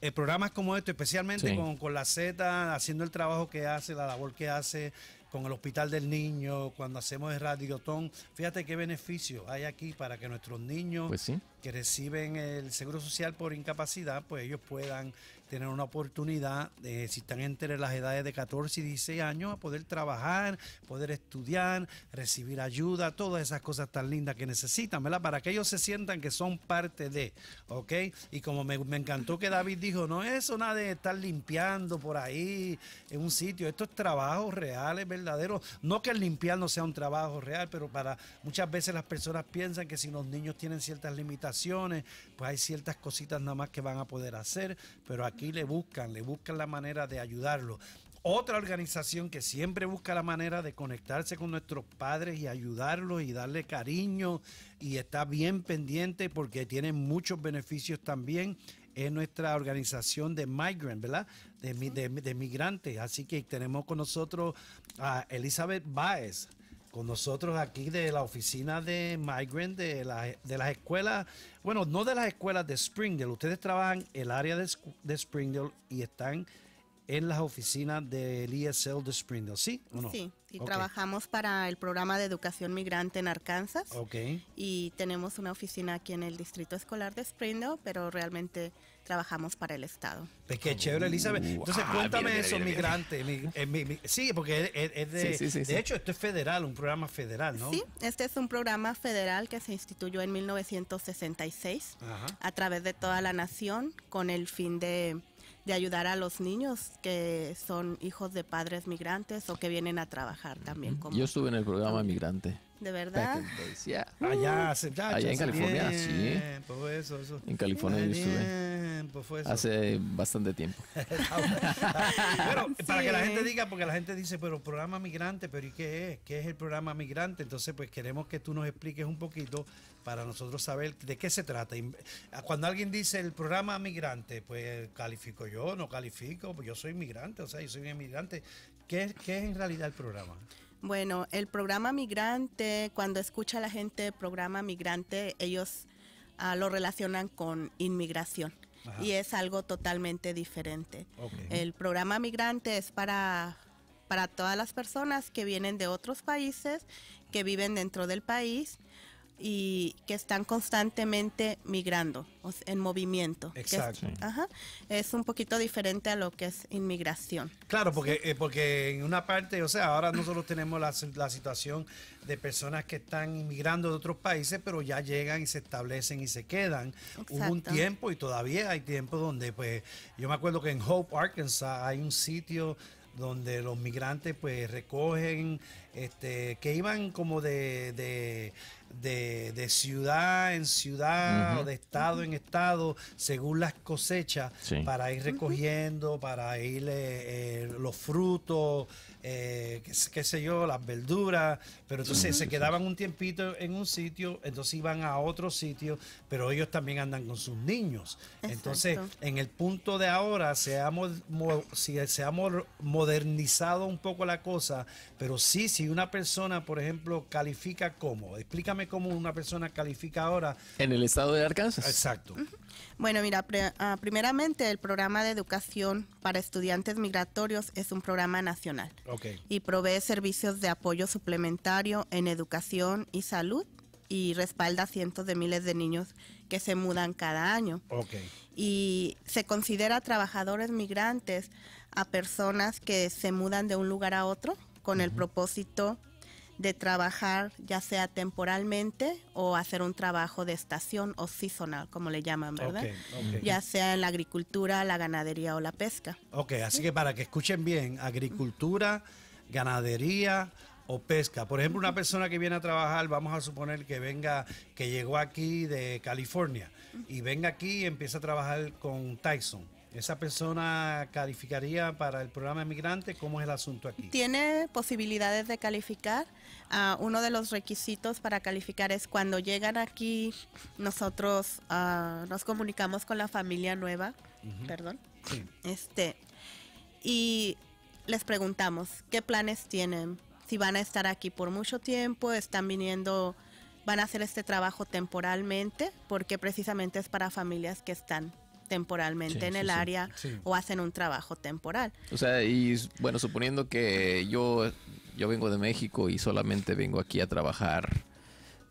eh, programas como este, especialmente con, con, la Z, haciendo el trabajo que hace, la labor que hace con el Hospital del Niño, cuando hacemos el radiotón. Fíjate qué beneficio hay aquí para que nuestros niños pues que reciben el seguro social por incapacidad, pues ellos puedan tener una oportunidad, si están entre las edades de 14 y 16 años, a poder trabajar, poder estudiar, recibir ayuda, todas esas cosas tan lindas que necesitan, ¿verdad? Para que ellos se sientan que son parte de, ¿ok? Y como me, encantó que David dijo, no es eso nada de estar limpiando por ahí en un sitio, esto es trabajo real, es verdadero. No que el limpiar no sea un trabajo real, pero para muchas veces las personas piensan que si los niños tienen ciertas limitaciones, pues hay ciertas cositas nada más que van a poder hacer, pero aquí aquí le buscan, le buscan la manera de ayudarlo. Otra organización que siempre busca la manera de conectarse con nuestros padres y ayudarlos y darle cariño y está bien pendiente porque tiene muchos beneficios también es nuestra organización de migrant, ¿verdad? De, migrantes. Así que tenemos con nosotros a Elizabeth Baez, con nosotros aquí de la oficina de migrant de, la, de las escuelas bueno, no de las escuelas de Springdale. Ustedes trabajan el área de, Springdale y están en las oficinas del ESL de Springdale, ¿sí o no? Sí, y trabajamos para el programa de educación migrante en Arkansas. Ok. Y tenemos una oficina aquí en el Distrito Escolar de Springdale, pero realmente trabajamos para el Estado. Pues qué chévere, Elizabeth. Entonces, cuéntame eso, migrante. sí, porque de. hecho, esto es federal, un programa federal, ¿no? Sí, este es un programa federal que se instituyó en 1966 a través de toda la nación con el fin de de ayudar a los niños que son hijos de padres migrantes o que vienen a trabajar también. Como, Yo estuve en el programa Migrante. ¿De verdad? Allá, en California, sí. En California yo estuve. Hace bastante tiempo. bueno, (laughs) (laughs) para que la gente diga, porque la gente dice, pero programa migrante, pero ¿y qué es? ¿Qué es el programa migrante? Entonces, pues queremos que tú nos expliques un poquito para nosotros saber de qué se trata. Ah, cuando alguien dice el programa migrante, pues califico yo, no califico, pues yo soy migrante, o sea, yo soy un inmigrante. ¿Qué, qué es en realidad el programa? Bueno, el programa migrante, cuando escucha a la gente programa migrante, ellos ah, lo relacionan con inmigración. Y es algo totalmente diferente. El programa migrante es para todas las personas que vienen de otros países, que viven dentro del país y que están constantemente migrando, en movimiento. Exacto. Es, un poquito diferente a lo que es inmigración. Claro, porque, eh, porque en una parte, o sea, ahora nosotros tenemos la, situación de personas que están inmigrando de otros países, pero ya llegan y se establecen y se quedan. Hubo un tiempo y todavía hay tiempo donde, pues, yo me acuerdo que en Hope, Arkansas, hay un sitio donde los migrantes pues recogen, este, que iban como de de, de ciudad en ciudad o de estado en estado, según las cosechas, para ir recogiendo, para ir eh, eh, los frutos, eh, qué, sé yo, las verduras, pero entonces se quedaban un tiempito en un sitio, entonces iban a otro sitio, pero ellos también andan con sus niños. Entonces, en el punto de ahora se ha, si, se ha modernizado un poco la cosa, pero sí, si una persona, por ejemplo, califica como, explícame cómo una persona califica ahora. En el estado de Arkansas. Exacto. Bueno, mira, ah, primeramente el programa de educación para estudiantes migratorios es un programa nacional y provee servicios de apoyo suplementario en educación y salud y respalda a cientos de miles de niños que se mudan cada año. Y se considera trabajadores migrantes a personas que se mudan de un lugar a otro con el propósito de trabajar ya sea temporalmente o hacer un trabajo de estación o seasonal, como le llaman, ¿verdad? Ya sea en la agricultura, la ganadería o la pesca. Ok, así que para que escuchen bien, agricultura, ganadería, o pesca. Por ejemplo, una persona que viene a trabajar, vamos a suponer que venga, que llegó aquí de California y venga aquí y empieza a trabajar con Tyson ¿Esa persona calificaría para el programa de ¿Cómo es el asunto aquí? Tiene posibilidades de calificar. Ah, uno de los requisitos para calificar es cuando llegan aquí, nosotros ah, nos comunicamos con la familia nueva, perdón, este, y les preguntamos qué planes tienen, si van a estar aquí por mucho tiempo, están viniendo van a hacer este trabajo temporalmente porque precisamente es para familias que están temporalmente en el área o hacen un trabajo temporal. O sea, y bueno, suponiendo que yo, yo vengo de México y solamente vengo aquí a trabajar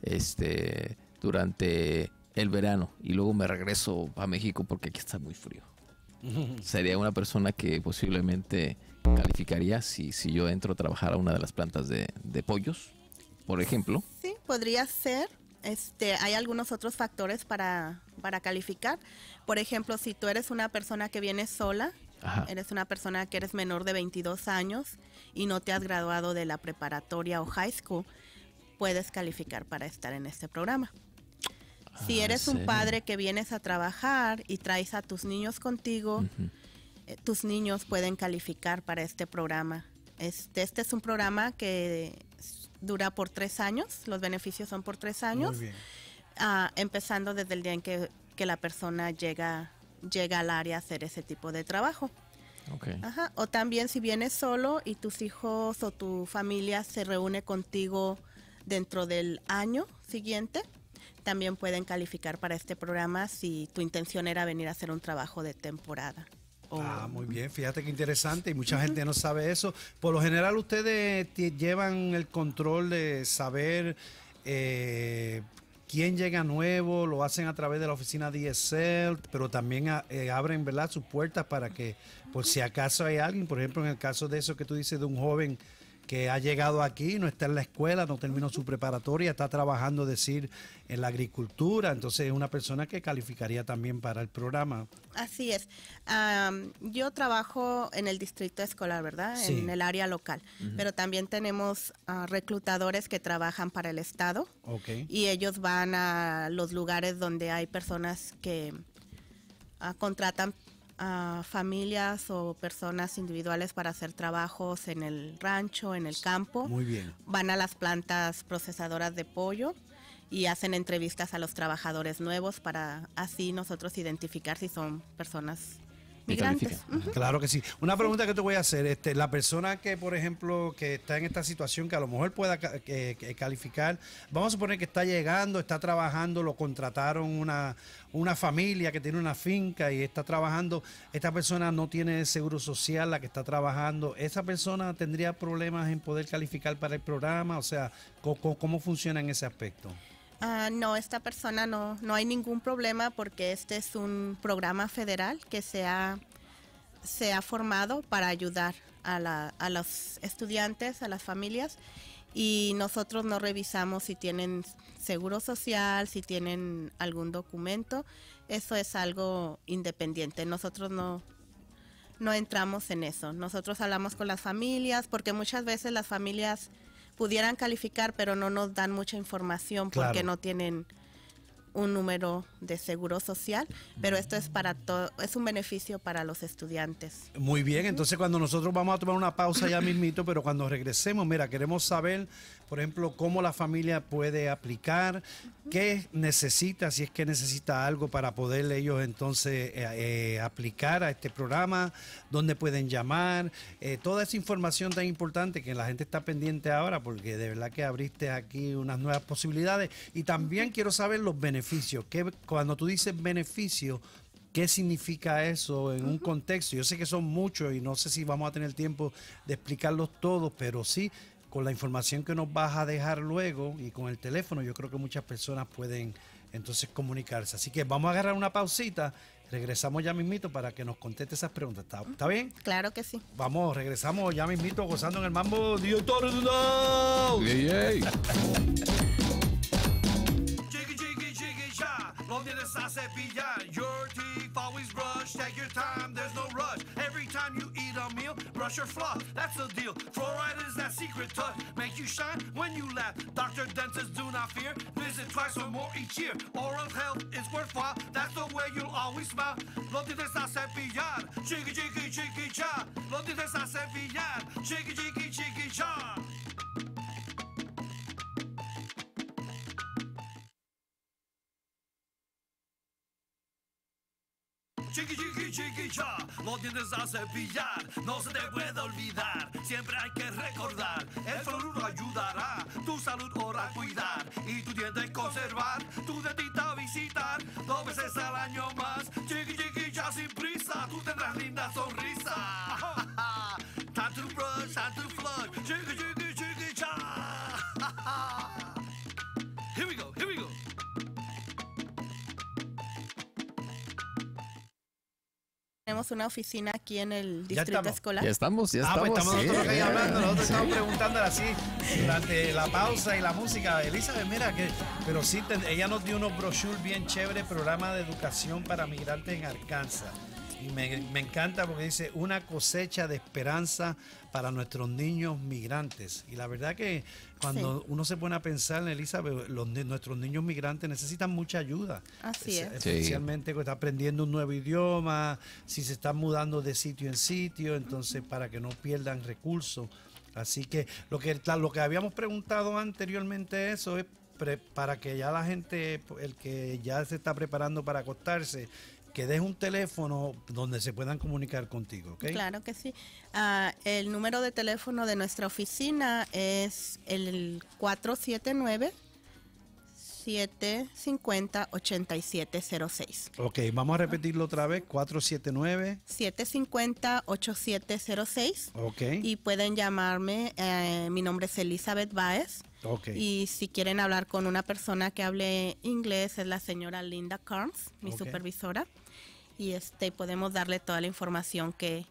este durante el verano y luego me regreso a México porque aquí está muy frío. (laughs) Sería una persona que posiblemente calificaría si, si yo entro a trabajar a una de las plantas de, de pollos, por ejemplo. Sí, podría ser. Este, hay algunos otros factores para, para calificar. Por ejemplo, si tú eres una persona que viene sola, eres una persona que eres menor de 22 años y no te has graduado de la preparatoria o high school, puedes calificar para estar en este programa. si ah, eres un padre que vienes a trabajar y traes a tus niños contigo, eh, tus niños pueden calificar para este programa. este, este es un programa que dura por tres años, los beneficios son por tres años, ah, empezando desde el día en que, la persona llega, llega al área a hacer ese tipo de trabajo. O también si vienes solo y tus hijos o tu familia se reúne contigo dentro del año siguiente, también pueden calificar para este programa si tu intención era venir a hacer un trabajo de temporada. Oh. Ah, muy bien, fíjate que interesante y mucha gente no sabe eso. Por lo general ustedes llevan el control de saber eh, quién llega nuevo, lo hacen a través de la oficina DSL, pero también ah, eh, abren ¿verdad? sus puertas para que por si acaso hay alguien, por ejemplo en el caso de eso que tú dices de un joven que ha llegado aquí, no está en la escuela, no terminó su preparatoria, está trabajando, decir, en la agricultura, entonces es una persona que calificaría también para el programa. Así es. yo trabajo en el distrito escolar, ¿verdad? En el área local, pero también tenemos ah, reclutadores que trabajan para el Estado okay. y ellos van a los lugares donde hay personas que ah, contratan a familias o personas individuales para hacer trabajos en el rancho, en el campo. Muy bien. Van a las plantas procesadoras de pollo y hacen entrevistas a los trabajadores nuevos para así nosotros identificar si son personas Claro que sí. Una pregunta que te voy a hacer, este, la persona que, por ejemplo, que está en esta situación, que a lo mejor pueda calificar, vamos a suponer que está llegando, está trabajando, lo contrataron una, familia que tiene una finca y está trabajando, esta persona no tiene seguro social, la que está trabajando, ¿esa persona tendría problemas en poder calificar para el programa? O sea, cómo funciona en ese aspecto? Ah, no, esta persona no, no hay ningún problema porque este es un programa federal que se ha, formado para ayudar a, la, los estudiantes, a las familias y nosotros no revisamos si tienen seguro social, si tienen algún documento, eso es algo independiente, nosotros no, no entramos en eso, nosotros hablamos con las familias porque muchas veces las familias pudieran calificar, pero no nos dan mucha información porque no tienen un número de seguro social, pero esto es para todo, es un beneficio para los estudiantes. Muy bien, entonces cuando nosotros vamos a tomar una pausa ya mismito, pero cuando regresemos, mira, queremos saber por ejemplo, cómo la familia puede aplicar, qué necesita, si es que necesita algo para poder ellos entonces eh, eh, aplicar a este programa, dónde pueden llamar, eh, toda esa información tan importante que la gente está pendiente ahora, porque de verdad que abriste aquí unas nuevas posibilidades. Y también quiero saber los beneficios, que cuando tú dices beneficios, ¿Qué significa eso en un contexto? Yo sé que son muchos y no sé si vamos a tener tiempo de explicarlos todos, pero sí con la información que nos vas a dejar luego y con el teléfono, yo creo que muchas personas pueden entonces comunicarse. Así que vamos a agarrar una pausita. Regresamos ya mismito para que nos conteste esas preguntas. ¿Está, bien? Claro que sí. Vamos, regresamos ya mismito gozando en el mambo. ¡Dios dónde les hace pillar brush or That's the deal. Fluoride is that secret touch. Make you shine when you laugh. Doctor, dentists do not fear. Visit twice or more each year. Oral health is worthwhile. That's the way you'll always smile. Lo tienes sa cepillar. Chiki, chiki, chiki cha. Lo tienes sa cepillar. Chiki, chiki, chiki cha. Chiqui, chiqui, chiqui, cha. No tienes a cepillar, no se te puede olvidar. Siempre hay que recordar. El floruro ayudará, tu salud ahora cuidar. Y tu dientes conservar, tu dentista visitar. Dos veces al año más. Chiqui, chiqui, cha, sin prisa. Tú tendrás linda sonrisa. (laughs) Time to brush, time to flush. Chiqui, chiqui. tenemos una oficina aquí en el distrito escolar. Ya estamos, ya estamos. Ah, pues estamos nosotros hablando, nosotros estamos preguntándole así durante la pausa y la música. Elizabeth, mira que, pero sí, ella nos dio unos brochures bien chévere, programa de educación para migrantes en Arkansas. Me, me, encanta porque dice una cosecha de esperanza para nuestros niños migrantes. Y la verdad que cuando uno se pone a pensar, Elizabeth, nuestros niños migrantes necesitan mucha ayuda. Así Especialmente cuando está aprendiendo un nuevo idioma, si se están mudando de sitio en sitio, entonces para que no pierdan recursos. Así que lo que, lo que habíamos preguntado anteriormente eso es para que ya la gente, el que ya se está preparando para acostarse, que des un teléfono donde se puedan comunicar contigo, ¿ok? Claro que sí. Ah, el número de teléfono de nuestra oficina es el 479. 750-8706. Ok, vamos a repetirlo otra vez, 479-750-8706. Ok. Y pueden llamarme, eh, mi nombre es Elizabeth Baez, y si quieren hablar con una persona que hable inglés es la señora Linda Carnes, mi supervisora. Y este podemos darle toda la información que,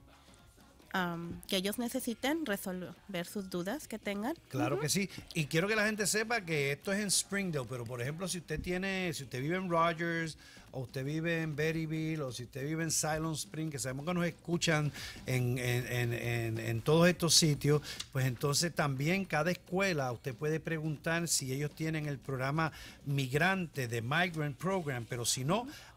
que ellos necesiten resolver sus dudas que tengan. Claro que sí. Y quiero que la gente sepa que esto es en Springdale, pero por ejemplo, si usted tiene, si usted vive en Rogers, o usted vive en Berryville, o si usted vive en Silent Spring, que sabemos que nos escuchan en, en, en, en todos estos sitios, pues entonces también cada escuela usted puede preguntar si ellos tienen el programa migrante de Migrant Program, pero si no,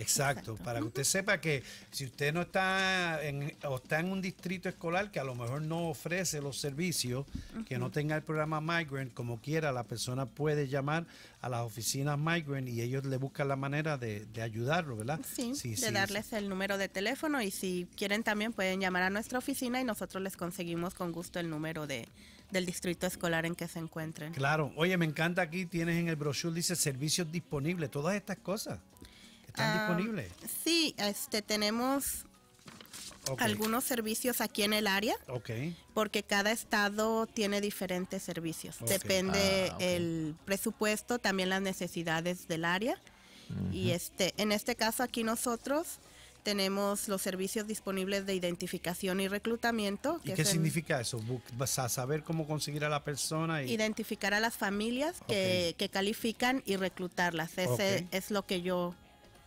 Exacto, para que usted sepa que si usted no está en, o está en un distrito escolar que a lo mejor no ofrece los servicios, que no tenga el programa Migrant, como quiera, la persona puede llamar a las oficinas Migrant y ellos le buscan la manera de, ayudarlo, ¿verdad? Sí, sí de darles el número de teléfono y si quieren también pueden llamar a nuestra oficina y nosotros les conseguimos con gusto el número de, del distrito escolar en que se encuentren. Claro, oye, me encanta aquí, tienes en el brochure, dice servicios disponibles, todas estas cosas. ¿Están ah, disponibles? Sí, este, tenemos algunos servicios aquí en el área. Porque cada estado tiene diferentes servicios. Depende ah, el presupuesto, también las necesidades del área. Y este, en este caso aquí nosotros tenemos los servicios disponibles de identificación y reclutamiento. qué significa eso? Vas saber cómo conseguir a la persona. Identificar a las familias que, que, califican y reclutarlas. Ese es lo que yo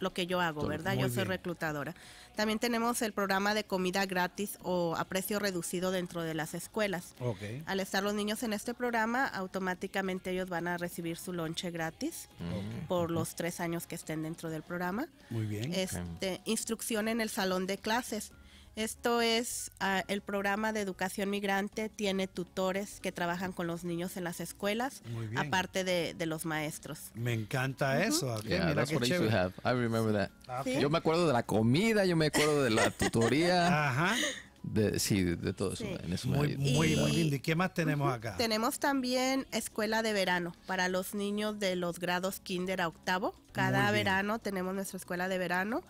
lo que yo hago, ¿verdad? yo soy reclutadora. También tenemos el programa de comida gratis o a precio reducido dentro de las escuelas. Al estar los niños en este programa, automáticamente ellos van a recibir su lonche gratis por los tres años que estén dentro del programa. Muy bien. Este, Instrucción en el salón de clases. Esto es ah, el programa de educación migrante, tiene tutores que trabajan con los niños en las escuelas, aparte de, los maestros. Me encanta eso. Ah, yo me acuerdo de la comida, yo me acuerdo de la tutoría. (laughs) De, sí, de todo eso. muy, muy, lindo. ¿Y qué más tenemos acá? Tenemos también escuela de verano para los niños de los grados kinder a octavo. Cada verano tenemos nuestra escuela de verano.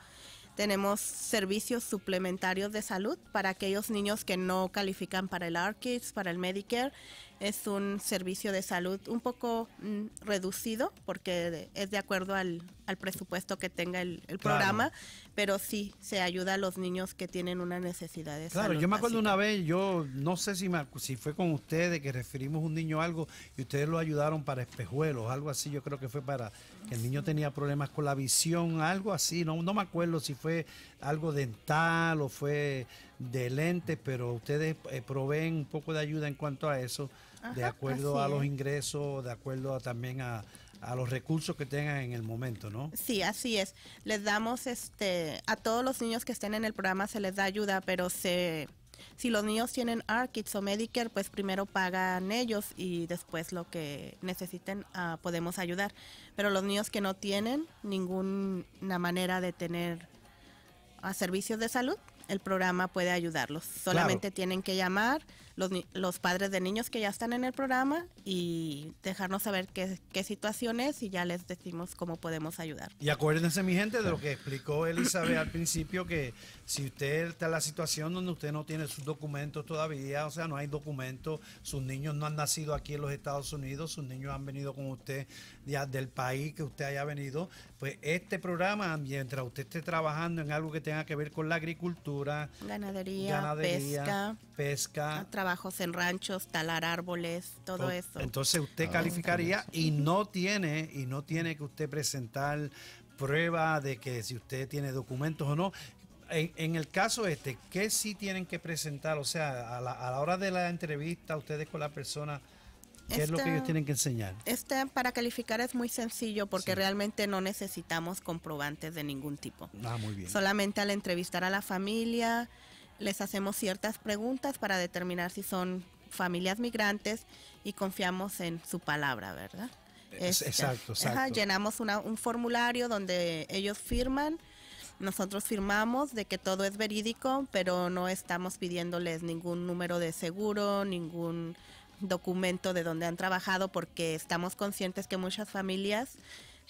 Tenemos servicios suplementarios de salud para aquellos niños que no califican para el ARKIDS, para el Medicare. Es un servicio de salud un poco mm, reducido porque es de acuerdo al, presupuesto que tenga el, el programa, pero sí se ayuda a los niños que tienen una necesidad de Claro, yo me acuerdo una vez, yo no sé si, si fue con ustedes que referimos un niño a algo y ustedes lo ayudaron para espejuelos, algo así, yo creo que fue para que el niño tenía problemas con la visión, algo así, no, no me acuerdo si fue algo dental o fue de lentes, pero ustedes eh, proveen un poco de ayuda en cuanto a eso, de acuerdo a los ingresos, de acuerdo también a a los recursos que tengan en el momento, ¿no? Sí, así es. Les damos, este, a todos los niños que estén en el programa se les da ayuda, pero se, si los niños tienen ARKIDS o Medicare, pues primero pagan ellos y después lo que necesiten ah, podemos ayudar. Pero los niños que no tienen ninguna manera de tener a ah, servicios de salud, el programa puede ayudarlos. Solamente tienen que llamar los, los, padres de niños que ya están en el programa y dejarnos saber qué, qué situación es y ya les decimos cómo podemos ayudar. Y acuérdense, mi gente, de lo que explicó Elizabeth al principio, que si usted está en la situación donde usted no tiene sus documentos todavía, o sea, no hay documentos, sus niños no han nacido aquí en los Estados Unidos, sus niños han venido con usted ya del país que usted haya venido, pues este programa, mientras usted esté trabajando en algo que tenga que ver con la agricultura, ganadería, pesca, ah, trabajos en ranchos, talar árboles, todo pues, eso. Entonces usted ah, calificaría y no tiene y no tiene que usted presentar prueba de que si usted tiene documentos o no. En, el caso este, ¿qué sí tienen que presentar? O sea, a la, a la hora de la entrevista, ustedes con la persona, ¿Qué es lo que ellos tienen que enseñar? Este para calificar es muy sencillo porque realmente no necesitamos comprobantes de ningún tipo. Ah, muy bien. Solamente al entrevistar a la familia les hacemos ciertas preguntas para determinar si son familias migrantes y confiamos en su palabra, ¿verdad? Este, exacto, exacto. llenamos un formulario donde ellos firman nosotros firmamos de que todo es verídico, pero no estamos pidiéndoles ningún número de seguro, ningún documento de donde han trabajado porque estamos conscientes que muchas familias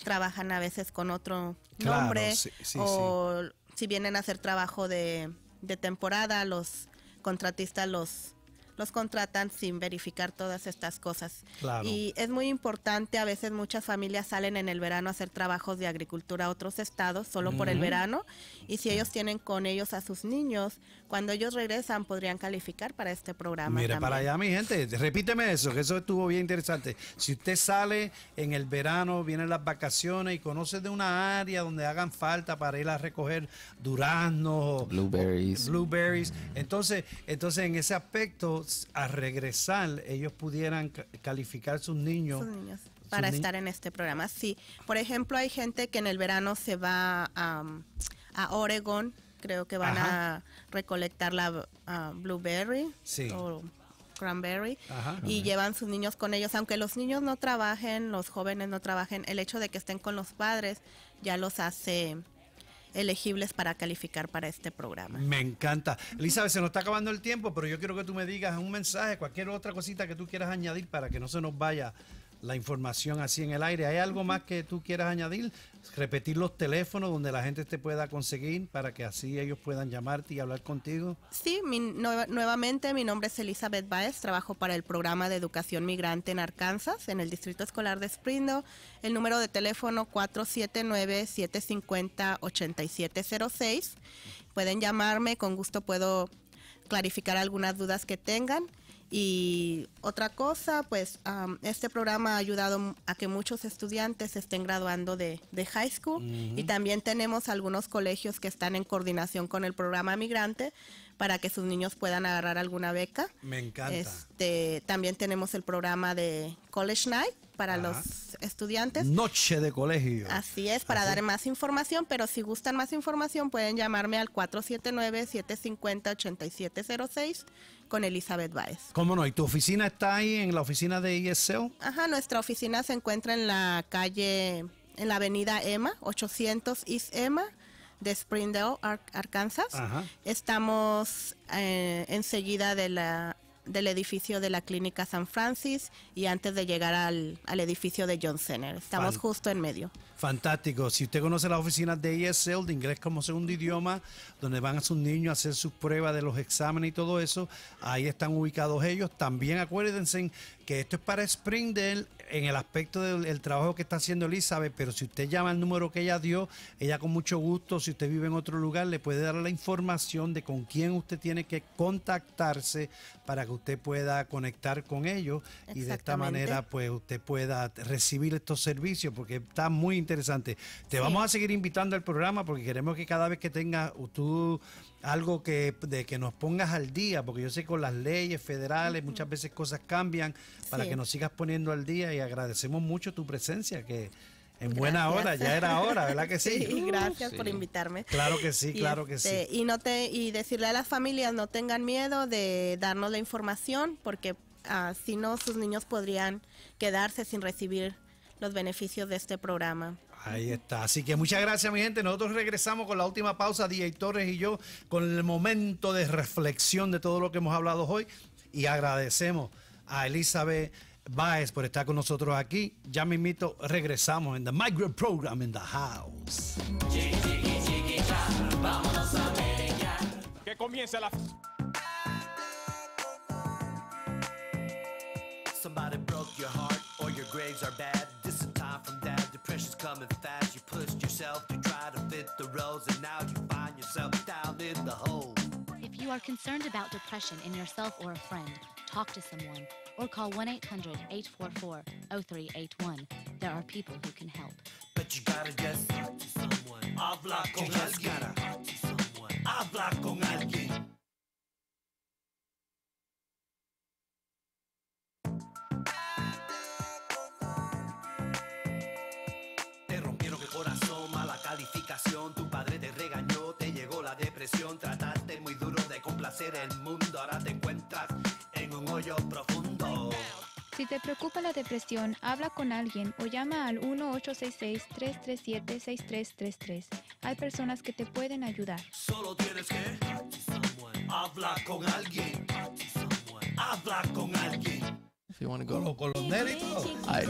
trabajan a veces con otro nombre o si vienen a hacer trabajo de, de temporada, los contratistas los los contratan sin verificar todas estas cosas. Y es muy importante, a veces muchas familias salen en el verano a hacer trabajos de agricultura a otros estados solo por el verano y si ellos tienen con ellos a sus niños, cuando ellos regresan podrían calificar para este programa. Mira, para allá, mi gente, repíteme eso, que eso estuvo bien interesante. Si usted sale en el verano, vienen las vacaciones y conoce de una área donde hagan falta para ir a recoger duraznos, blueberries. blueberries. Entonces, entonces, en ese aspecto, al regresar, ellos pudieran calificar sus niños. para estar en este programa. Sí, por ejemplo, hay gente que en el verano se va a, a Oregon creo que van a recolectar la ah, blueberry o cranberry y llevan sus niños con ellos. Aunque los niños no trabajen, los jóvenes no trabajen, el hecho de que estén con los padres ya los hace elegibles para calificar para este programa. Me encanta. Elizabeth, se nos está acabando el tiempo, pero yo quiero que tú me digas un mensaje, cualquier otra cosita que tú quieras añadir para que no se nos vaya la información así en el aire. ¿Hay algo más que tú quieras añadir? Repetir los teléfonos donde la gente te pueda conseguir para que así ellos puedan llamarte y hablar contigo. Sí, nuevamente mi nombre es Elizabeth Baez, trabajo para el programa de educación migrante en Arkansas, en el Distrito Escolar de Springdale. El número de teléfono 479-750-8706. Pueden llamarme, con gusto puedo clarificar algunas dudas que tengan. Y otra cosa, pues este programa ha ayudado a que muchos estudiantes estén graduando de, high school y también tenemos algunos colegios que están en coordinación con el programa migrante para que sus niños puedan agarrar alguna beca. Me encanta. Este, también tenemos el programa de College Night para los estudiantes. Noche de colegio. Así es, para dar más información, pero si gustan más información pueden llamarme al 479-750-8706 con Elizabeth Baez. ¿Cómo no? ¿Y tu oficina está ahí en la oficina de ISO? Ajá, nuestra oficina se encuentra en la calle, en la avenida Emma, 800 East Emma, de Springdale, Arkansas. Ajá. Estamos eh, enseguida de la del edificio de la clínica San Francis y antes de llegar al, edificio de John Center. Estamos justo en medio. Fantástico. Si usted conoce las oficinas de ESL, de inglés como segundo idioma, donde van a sus niños a hacer sus pruebas de los exámenes y todo eso, ahí están ubicados ellos. También acuérdense que esto es para Springdale en el aspecto del trabajo que está haciendo Elizabeth, pero si usted llama el número que ella dio, ella con mucho gusto, si usted vive en otro lugar, le puede dar la información de con quién usted tiene que contactarse para que usted pueda conectar con ellos y de esta manera pues usted pueda recibir estos servicios porque está muy interesante. Te vamos a seguir invitando al programa porque queremos que cada vez que tengas tú algo que, de que nos pongas al día, porque yo sé que con las leyes federales muchas veces cosas cambian para que nos sigas poniendo al día y agradecemos mucho tu presencia que en buena hora, ya era hora, ¿verdad que sí? sí uh, gracias por invitarme. Claro que sí, claro que este, sí. Y, no y decirle a las familias, no tengan miedo de darnos la información, porque ah, si no, sus niños podrían quedarse sin recibir los beneficios de este programa. Ahí está. Así que muchas gracias, mi gente. Nosotros regresamos con la última pausa, directores y yo, con el momento de reflexión de todo lo que hemos hablado hoy. Y agradecemos a Elizabeth. Baez por estar con nosotros aquí. Ya me invito, regresamos en The Migrant Program in the House. Que comience la. Somebody broke your heart or your are bad. This is time from that. Depression's coming fast. You pushed yourself to try to fit the roles, and now you find yourself down in the hole. If you are concerned about depression in yourself or a friend, talk to someone, or call 1 800 844 0381. There are people who can help. But you gotta just talk to someone. Habla con you just gotta talk to Habla con alguien. Te rompieron el corazón, mala calificación. Tu padre te regañó, te llegó la depresión. Trataste muy duro de complacer el mundo, ahora te encuentras si te preocupa la depresión, habla con alguien o llama al 1-866-337-6333. Hay personas que te pueden ayudar. Solo tienes que habla con alguien. Habla con alguien. If ¿Con, los nenes?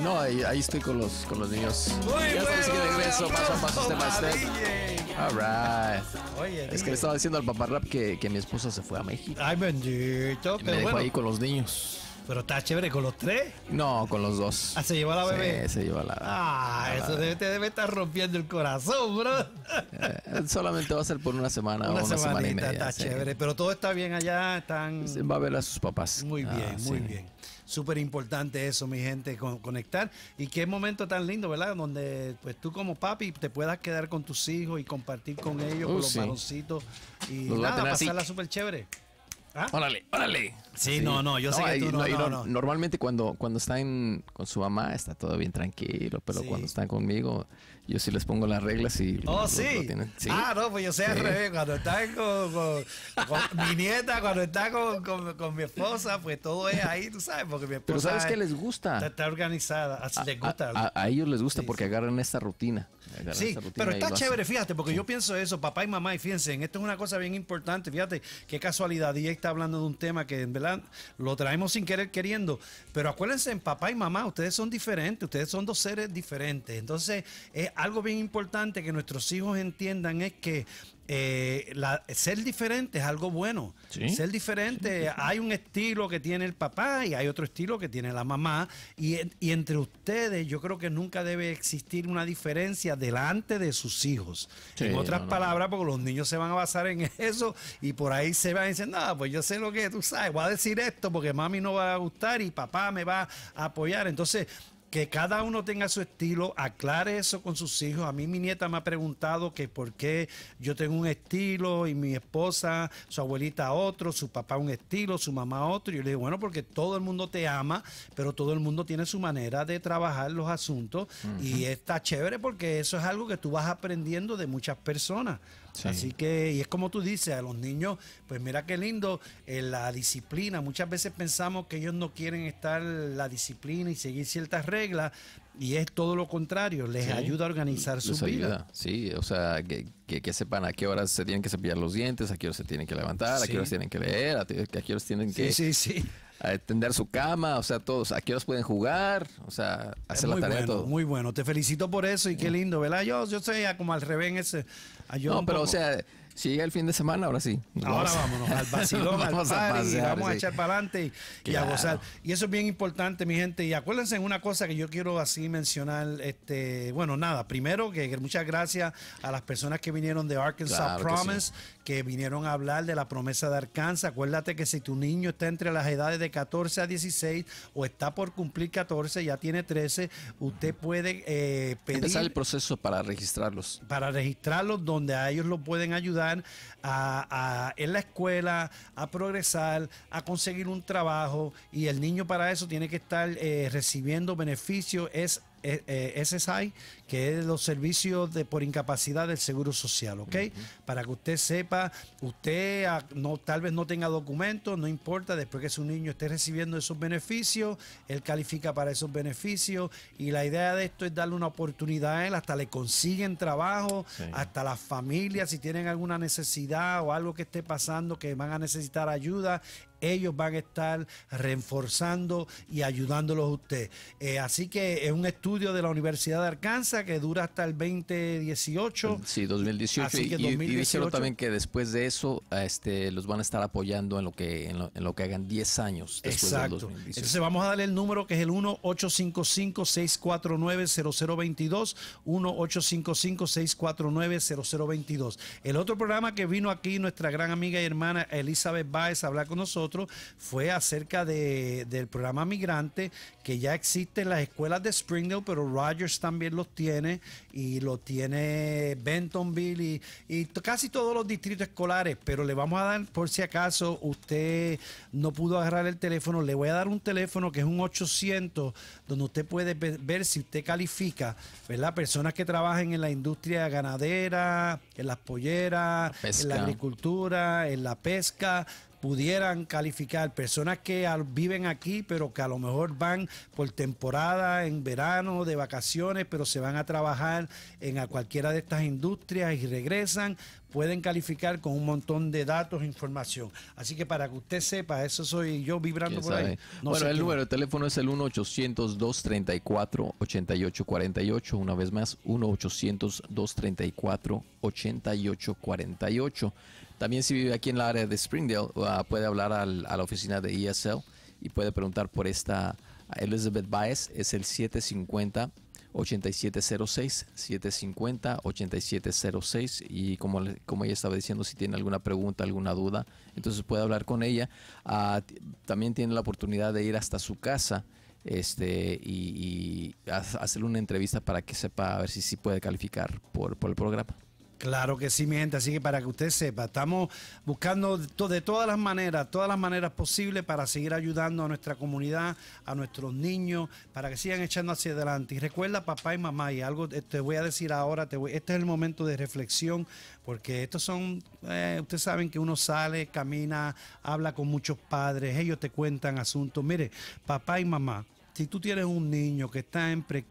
no, ahí, estoy con los, con los niños. ya estamos aquí de regreso, paso a paso, step by All right. es que le estaba diciendo al papá rap que, que mi esposa se fue a México. Ay, bendito. me dejó ahí con los niños. Pero está chévere, ¿con los tres? No, con los dos. Ah, se llevó a la bebé. Sí, se llevó a la Ah, eso debe, te debe estar rompiendo el corazón, bro. Eh, eh, solamente va a ser por una semana una o una semana y media. Está chévere, pero todo está bien allá, están. Va a ver a sus papás. Muy ah, bien, muy bien. Súper importante eso, mi gente, conectar. Y qué momento tan lindo, ¿verdad? Donde pues tú como papi te puedas quedar con tus hijos y compartir con ellos, uh, con los maroncitos. Y nada, pasarla súper chévere. ¿Ah? Órale, órale. Sí, no, no, yo sé que Normalmente cuando, cuando están con su mamá está todo bien tranquilo, pero cuando están conmigo yo sí les pongo las reglas y. ¡Oh, sí. Ah, no, pues yo sé al revés. Cuando están con, mi nieta, cuando están con, mi esposa, pues todo es ahí, tú sabes, porque mi esposa. Pero sabes que les gusta. Está, organizada, a, les gusta. A, ellos les gusta porque agarran esta rutina. sí, pero está chévere, fíjate, porque yo pienso eso, papá y mamá, y fíjense, esto es una cosa bien importante, fíjate, qué casualidad. Y está hablando de un tema que en verdad lo traemos sin querer queriendo, pero acuérdense, papá y mamá, ustedes son diferentes, ustedes son dos seres diferentes. Entonces, es eh, algo bien importante que nuestros hijos entiendan es que eh, ser diferente es algo bueno. Ser diferente, hay un estilo que tiene el papá y hay otro estilo que tiene la mamá. Y, entre ustedes yo creo que nunca debe existir una diferencia delante de sus hijos. en otras palabras, porque los niños se van a basar en (laughs) eso y por ahí se van A DECIR NADA pues yo sé lo que tú sabes, voy a decir esto porque mami no va a gustar y papá me va a apoyar. Entonces, que cada uno tenga su estilo, aclare eso con sus hijos. A mí mi nieta me ha preguntado que por qué yo tengo un estilo y mi esposa, su abuelita otro, su papá un estilo, su mamá otro. Y yo le digo, bueno, porque todo el mundo te ama, pero todo el mundo tiene su manera de trabajar los asuntos y está chévere porque eso es algo que tú vas aprendiendo de muchas personas. Así que, y es como tú dices, a los niños, pues mira qué lindo, eh, la disciplina. Muchas veces pensamos que ellos no quieren estar la disciplina y seguir ciertas reglas, y es todo lo contrario, les ayuda a organizar les su vida. Sí, o sea, que, que, sepan a qué horas se tienen que cepillar los dientes, a qué horas se tienen que levantar, a qué horas tienen que leer, a qué horas tienen que... Sí, sí, sí a tender su cama, o sea, todos, ¿a qué pueden jugar? O sea, hacer la tarea todo. Muy bueno, te felicito por eso y qué lindo, ¿verdad? Yo, yo soy como al revés ese. no, pero o sea, si el fin de semana, ahora sí. Ahora vámonos al vacilón, (laughs) vamos a vamos a echar para adelante y, a gozar. Y eso es bien importante, mi gente. Y acuérdense una cosa que yo quiero así mencionar. Este, bueno, nada, primero que, muchas gracias a las personas que vinieron de Arkansas Promise, que, vinieron a hablar de la promesa de Arkansas. Acuérdate que si tu niño está entre las edades de 14 a 16 o está por cumplir 14, ya tiene 13, usted puede eh, pedir... Empezar el proceso para registrarlos. Para registrarlos donde a ellos lo pueden ayudar a, en la escuela a progresar, a conseguir un trabajo y el niño para eso tiene que estar eh, recibiendo beneficios, es eh, eh, SSI que es los servicios de por incapacidad del Seguro Social, ¿ok? Para que usted sepa, usted ah, no, tal vez no tenga documentos, no importa, después que su niño esté recibiendo esos beneficios, él califica para esos beneficios y la idea de esto es darle una oportunidad a él, hasta le consiguen trabajo, hasta las familias, si tienen alguna necesidad o algo que esté pasando que van a necesitar ayuda, ellos van a estar reforzando y ayudándolos a usted. Eh, así que es un estudio de la Universidad de Arkansas que dura hasta el 2018. Sí, 2018. y, y, también que después de eso este, los van a estar apoyando en lo que, en lo, que hagan 10 años. Después Exacto. Entonces vamos a darle el número que es el 1-855-649-0022. 1-855-649-0022. El otro programa que vino aquí nuestra gran amiga y hermana Elizabeth Baez a hablar con nosotros fue acerca del programa migrante que ya existe en las escuelas de Springdale, pero Rogers también los tiene y lo tiene Bentonville y, casi todos los distritos escolares, pero le vamos a dar, por si acaso usted no pudo agarrar el teléfono, le voy a dar un teléfono que es un 800, donde usted puede ver si usted califica, ¿verdad? Personas que trabajen en la industria ganadera, en las polleras, en la agricultura, en la pesca, pudieran calificar, personas que viven aquí, pero que a lo mejor van por temporada, en verano, de vacaciones, pero se van a trabajar en a cualquiera de estas industrias y regresan, pueden calificar con un montón de datos e información. Así que para que usted sepa, eso soy yo vibrando por ahí. bueno, el número de teléfono es el 1-800-234-8848. Una vez más, 1-800-234-8848. También si vive aquí en la área de Springdale, ah, puede hablar a la oficina de ESL y puede preguntar por esta Elizabeth Baez, es el 750. 8706 750 8706 y como, como ella estaba diciendo si tiene alguna pregunta alguna duda entonces puede hablar con ella ah, también tiene la oportunidad de ir hasta su casa este y, hacer hacerle una entrevista para que sepa a ver si, si puede calificar por, por el programa Claro que sí, mi gente. Así que para que usted sepa, estamos buscando de todas las maneras, todas las maneras posibles para seguir ayudando a nuestra comunidad, a nuestros niños, para que sigan echando hacia adelante. Y recuerda, papá y mamá, y algo eh, te voy a decir ahora, este es el momento de reflexión, porque estos son, eh, ustedes saben que uno sale, camina, habla con muchos padres, ellos te cuentan asuntos. Mire, papá y mamá, si tú tienes un niño que está en pre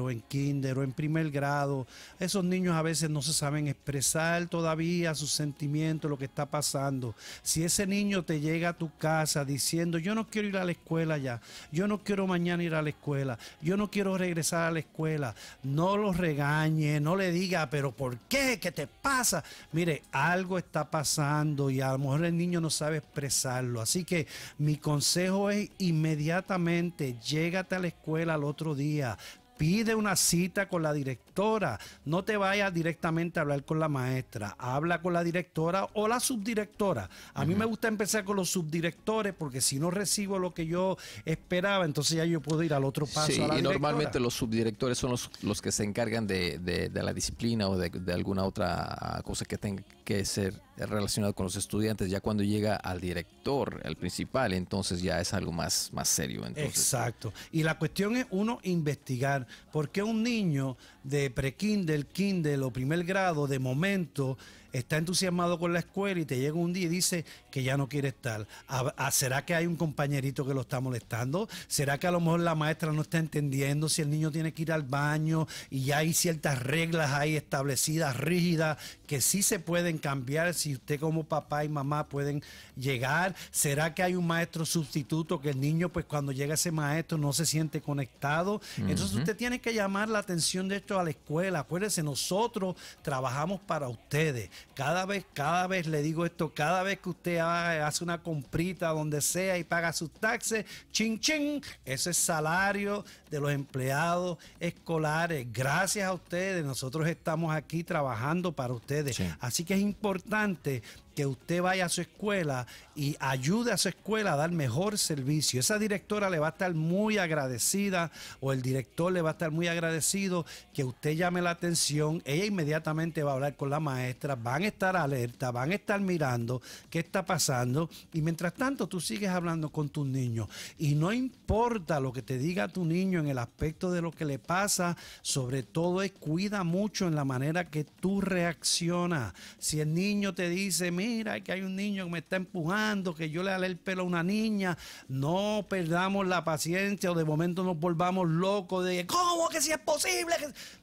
o en kinder o en primer grado, esos niños a veces no se saben expresar todavía sus sentimientos, lo que está pasando. Si ese niño te llega a tu casa diciendo, yo no quiero ir a la escuela ya, yo no quiero mañana ir a la escuela, yo no quiero regresar a la escuela, no lo regañe, no le diga, pero ¿por qué? ¿Qué te pasa? Mire, algo está pasando y a lo mejor el niño no sabe expresarlo. Así que mi consejo es inmediatamente, Llégate a la escuela al otro día. Pide una cita con la directora. No te vayas directamente a hablar con la maestra. Habla con la directora o la subdirectora. A mí me gusta empezar con los subdirectores porque si no recibo lo que yo esperaba, entonces ya yo puedo ir al otro paso. Sí, y normalmente los subdirectores son los, los que se encargan de, la disciplina o de, alguna otra cosa que tenga que ser eh, relacionado con los estudiantes, ya cuando llega al director, al principal, entonces ya es algo más, más serio. Exacto. Y la cuestión es uno investigar, por qué un niño de pre-Kindle, Kindle o primer grado, de momento, está entusiasmado con la escuela y te llega un día y dice que ya no quiere estar. Ah, ¿Será que hay un compañerito que lo está molestando? ¿Será que a lo mejor la maestra no está entendiendo si el niño tiene que ir al baño y ya hay ciertas reglas ahí establecidas, rígidas, que sí se pueden cambiar si usted como papá y mamá pueden llegar? ¿Será que hay un maestro sustituto que el niño pues cuando llega ese maestro no se siente conectado? Entonces usted tiene que llamar la atención de esto a la escuela. Acuérdese, nosotros trabajamos para ustedes. Cada vez, cada vez le digo esto, cada vez que usted hace una comprita donde sea y paga sus taxes, ¡ching, ching! ese es salario de los empleados escolares. Gracias a ustedes, nosotros estamos aquí trabajando para ustedes. Así que es importante que usted vaya a su escuela y ayude a su escuela a dar mejor servicio. Esa directora le va a estar muy agradecida o el director le va a estar muy agradecido que usted llame la atención. Ella inmediatamente va a hablar con la maestra, van a estar alerta, van a estar mirando qué está pasando y mientras tanto tú sigues hablando con tus niños y no importa lo que te diga tu niño en el aspecto de lo que le pasa, sobre todo es cuida mucho en la manera que tú reaccionas. Si el niño te dice, mira, que hay un niño que me está empujando, que yo le dale el pelo a una niña, no perdamos la paciencia o de momento nos volvamos locos de, ¿cómo que si es posible?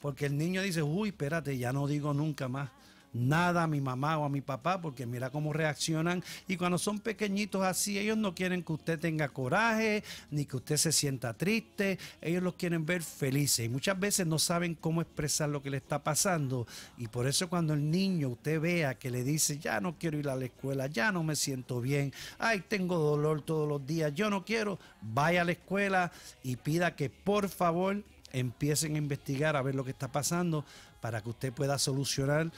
Porque el niño dice, uy, espérate, ya no digo nunca más nada a mi mamá o a mi papá porque mira cómo reaccionan y cuando son pequeñitos así ellos no quieren que usted tenga coraje ni que usted se sienta triste, ellos los quieren ver felices y muchas veces no saben cómo expresar lo que le está pasando y por eso cuando el niño usted vea que le dice ya no quiero ir a la escuela, ya no me siento bien, ay tengo dolor todos los días, yo no quiero, vaya a la escuela y pida que por favor empiecen a investigar a ver lo que está pasando para que usted pueda solucionar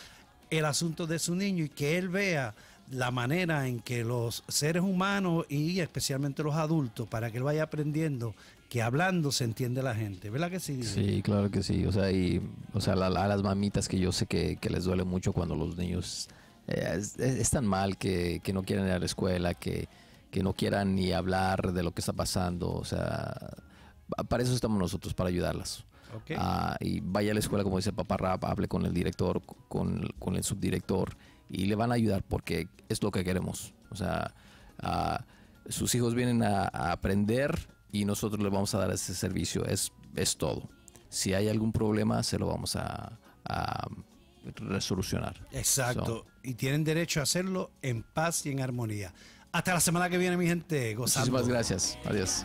el asunto de su niño y que él vea la manera en que los seres humanos y especialmente los adultos, para que él vaya aprendiendo que hablando se entiende la gente, ¿verdad que sí? Sí, claro que sí. O sea, y, o sea a las mamitas que yo sé que, les duele mucho cuando los niños eh, están mal que, no quieren ir a la escuela, que, que no quieran ni hablar de lo que está pasando. O sea, para eso estamos nosotros, para ayudarlas. Ah, y vaya a la escuela, como dice Papá Rap, hable con el director, con, el subdirector, y le van a ayudar porque es lo que queremos. O sea, ah, sus hijos vienen a, aprender y nosotros les vamos a dar ese servicio. Es, es todo. Si hay algún problema, se lo vamos a, resolucionar. Exacto. Y tienen derecho a hacerlo en paz y en armonía. Hasta la semana que viene, mi gente. Gozando. Muchísimas gracias. Adiós.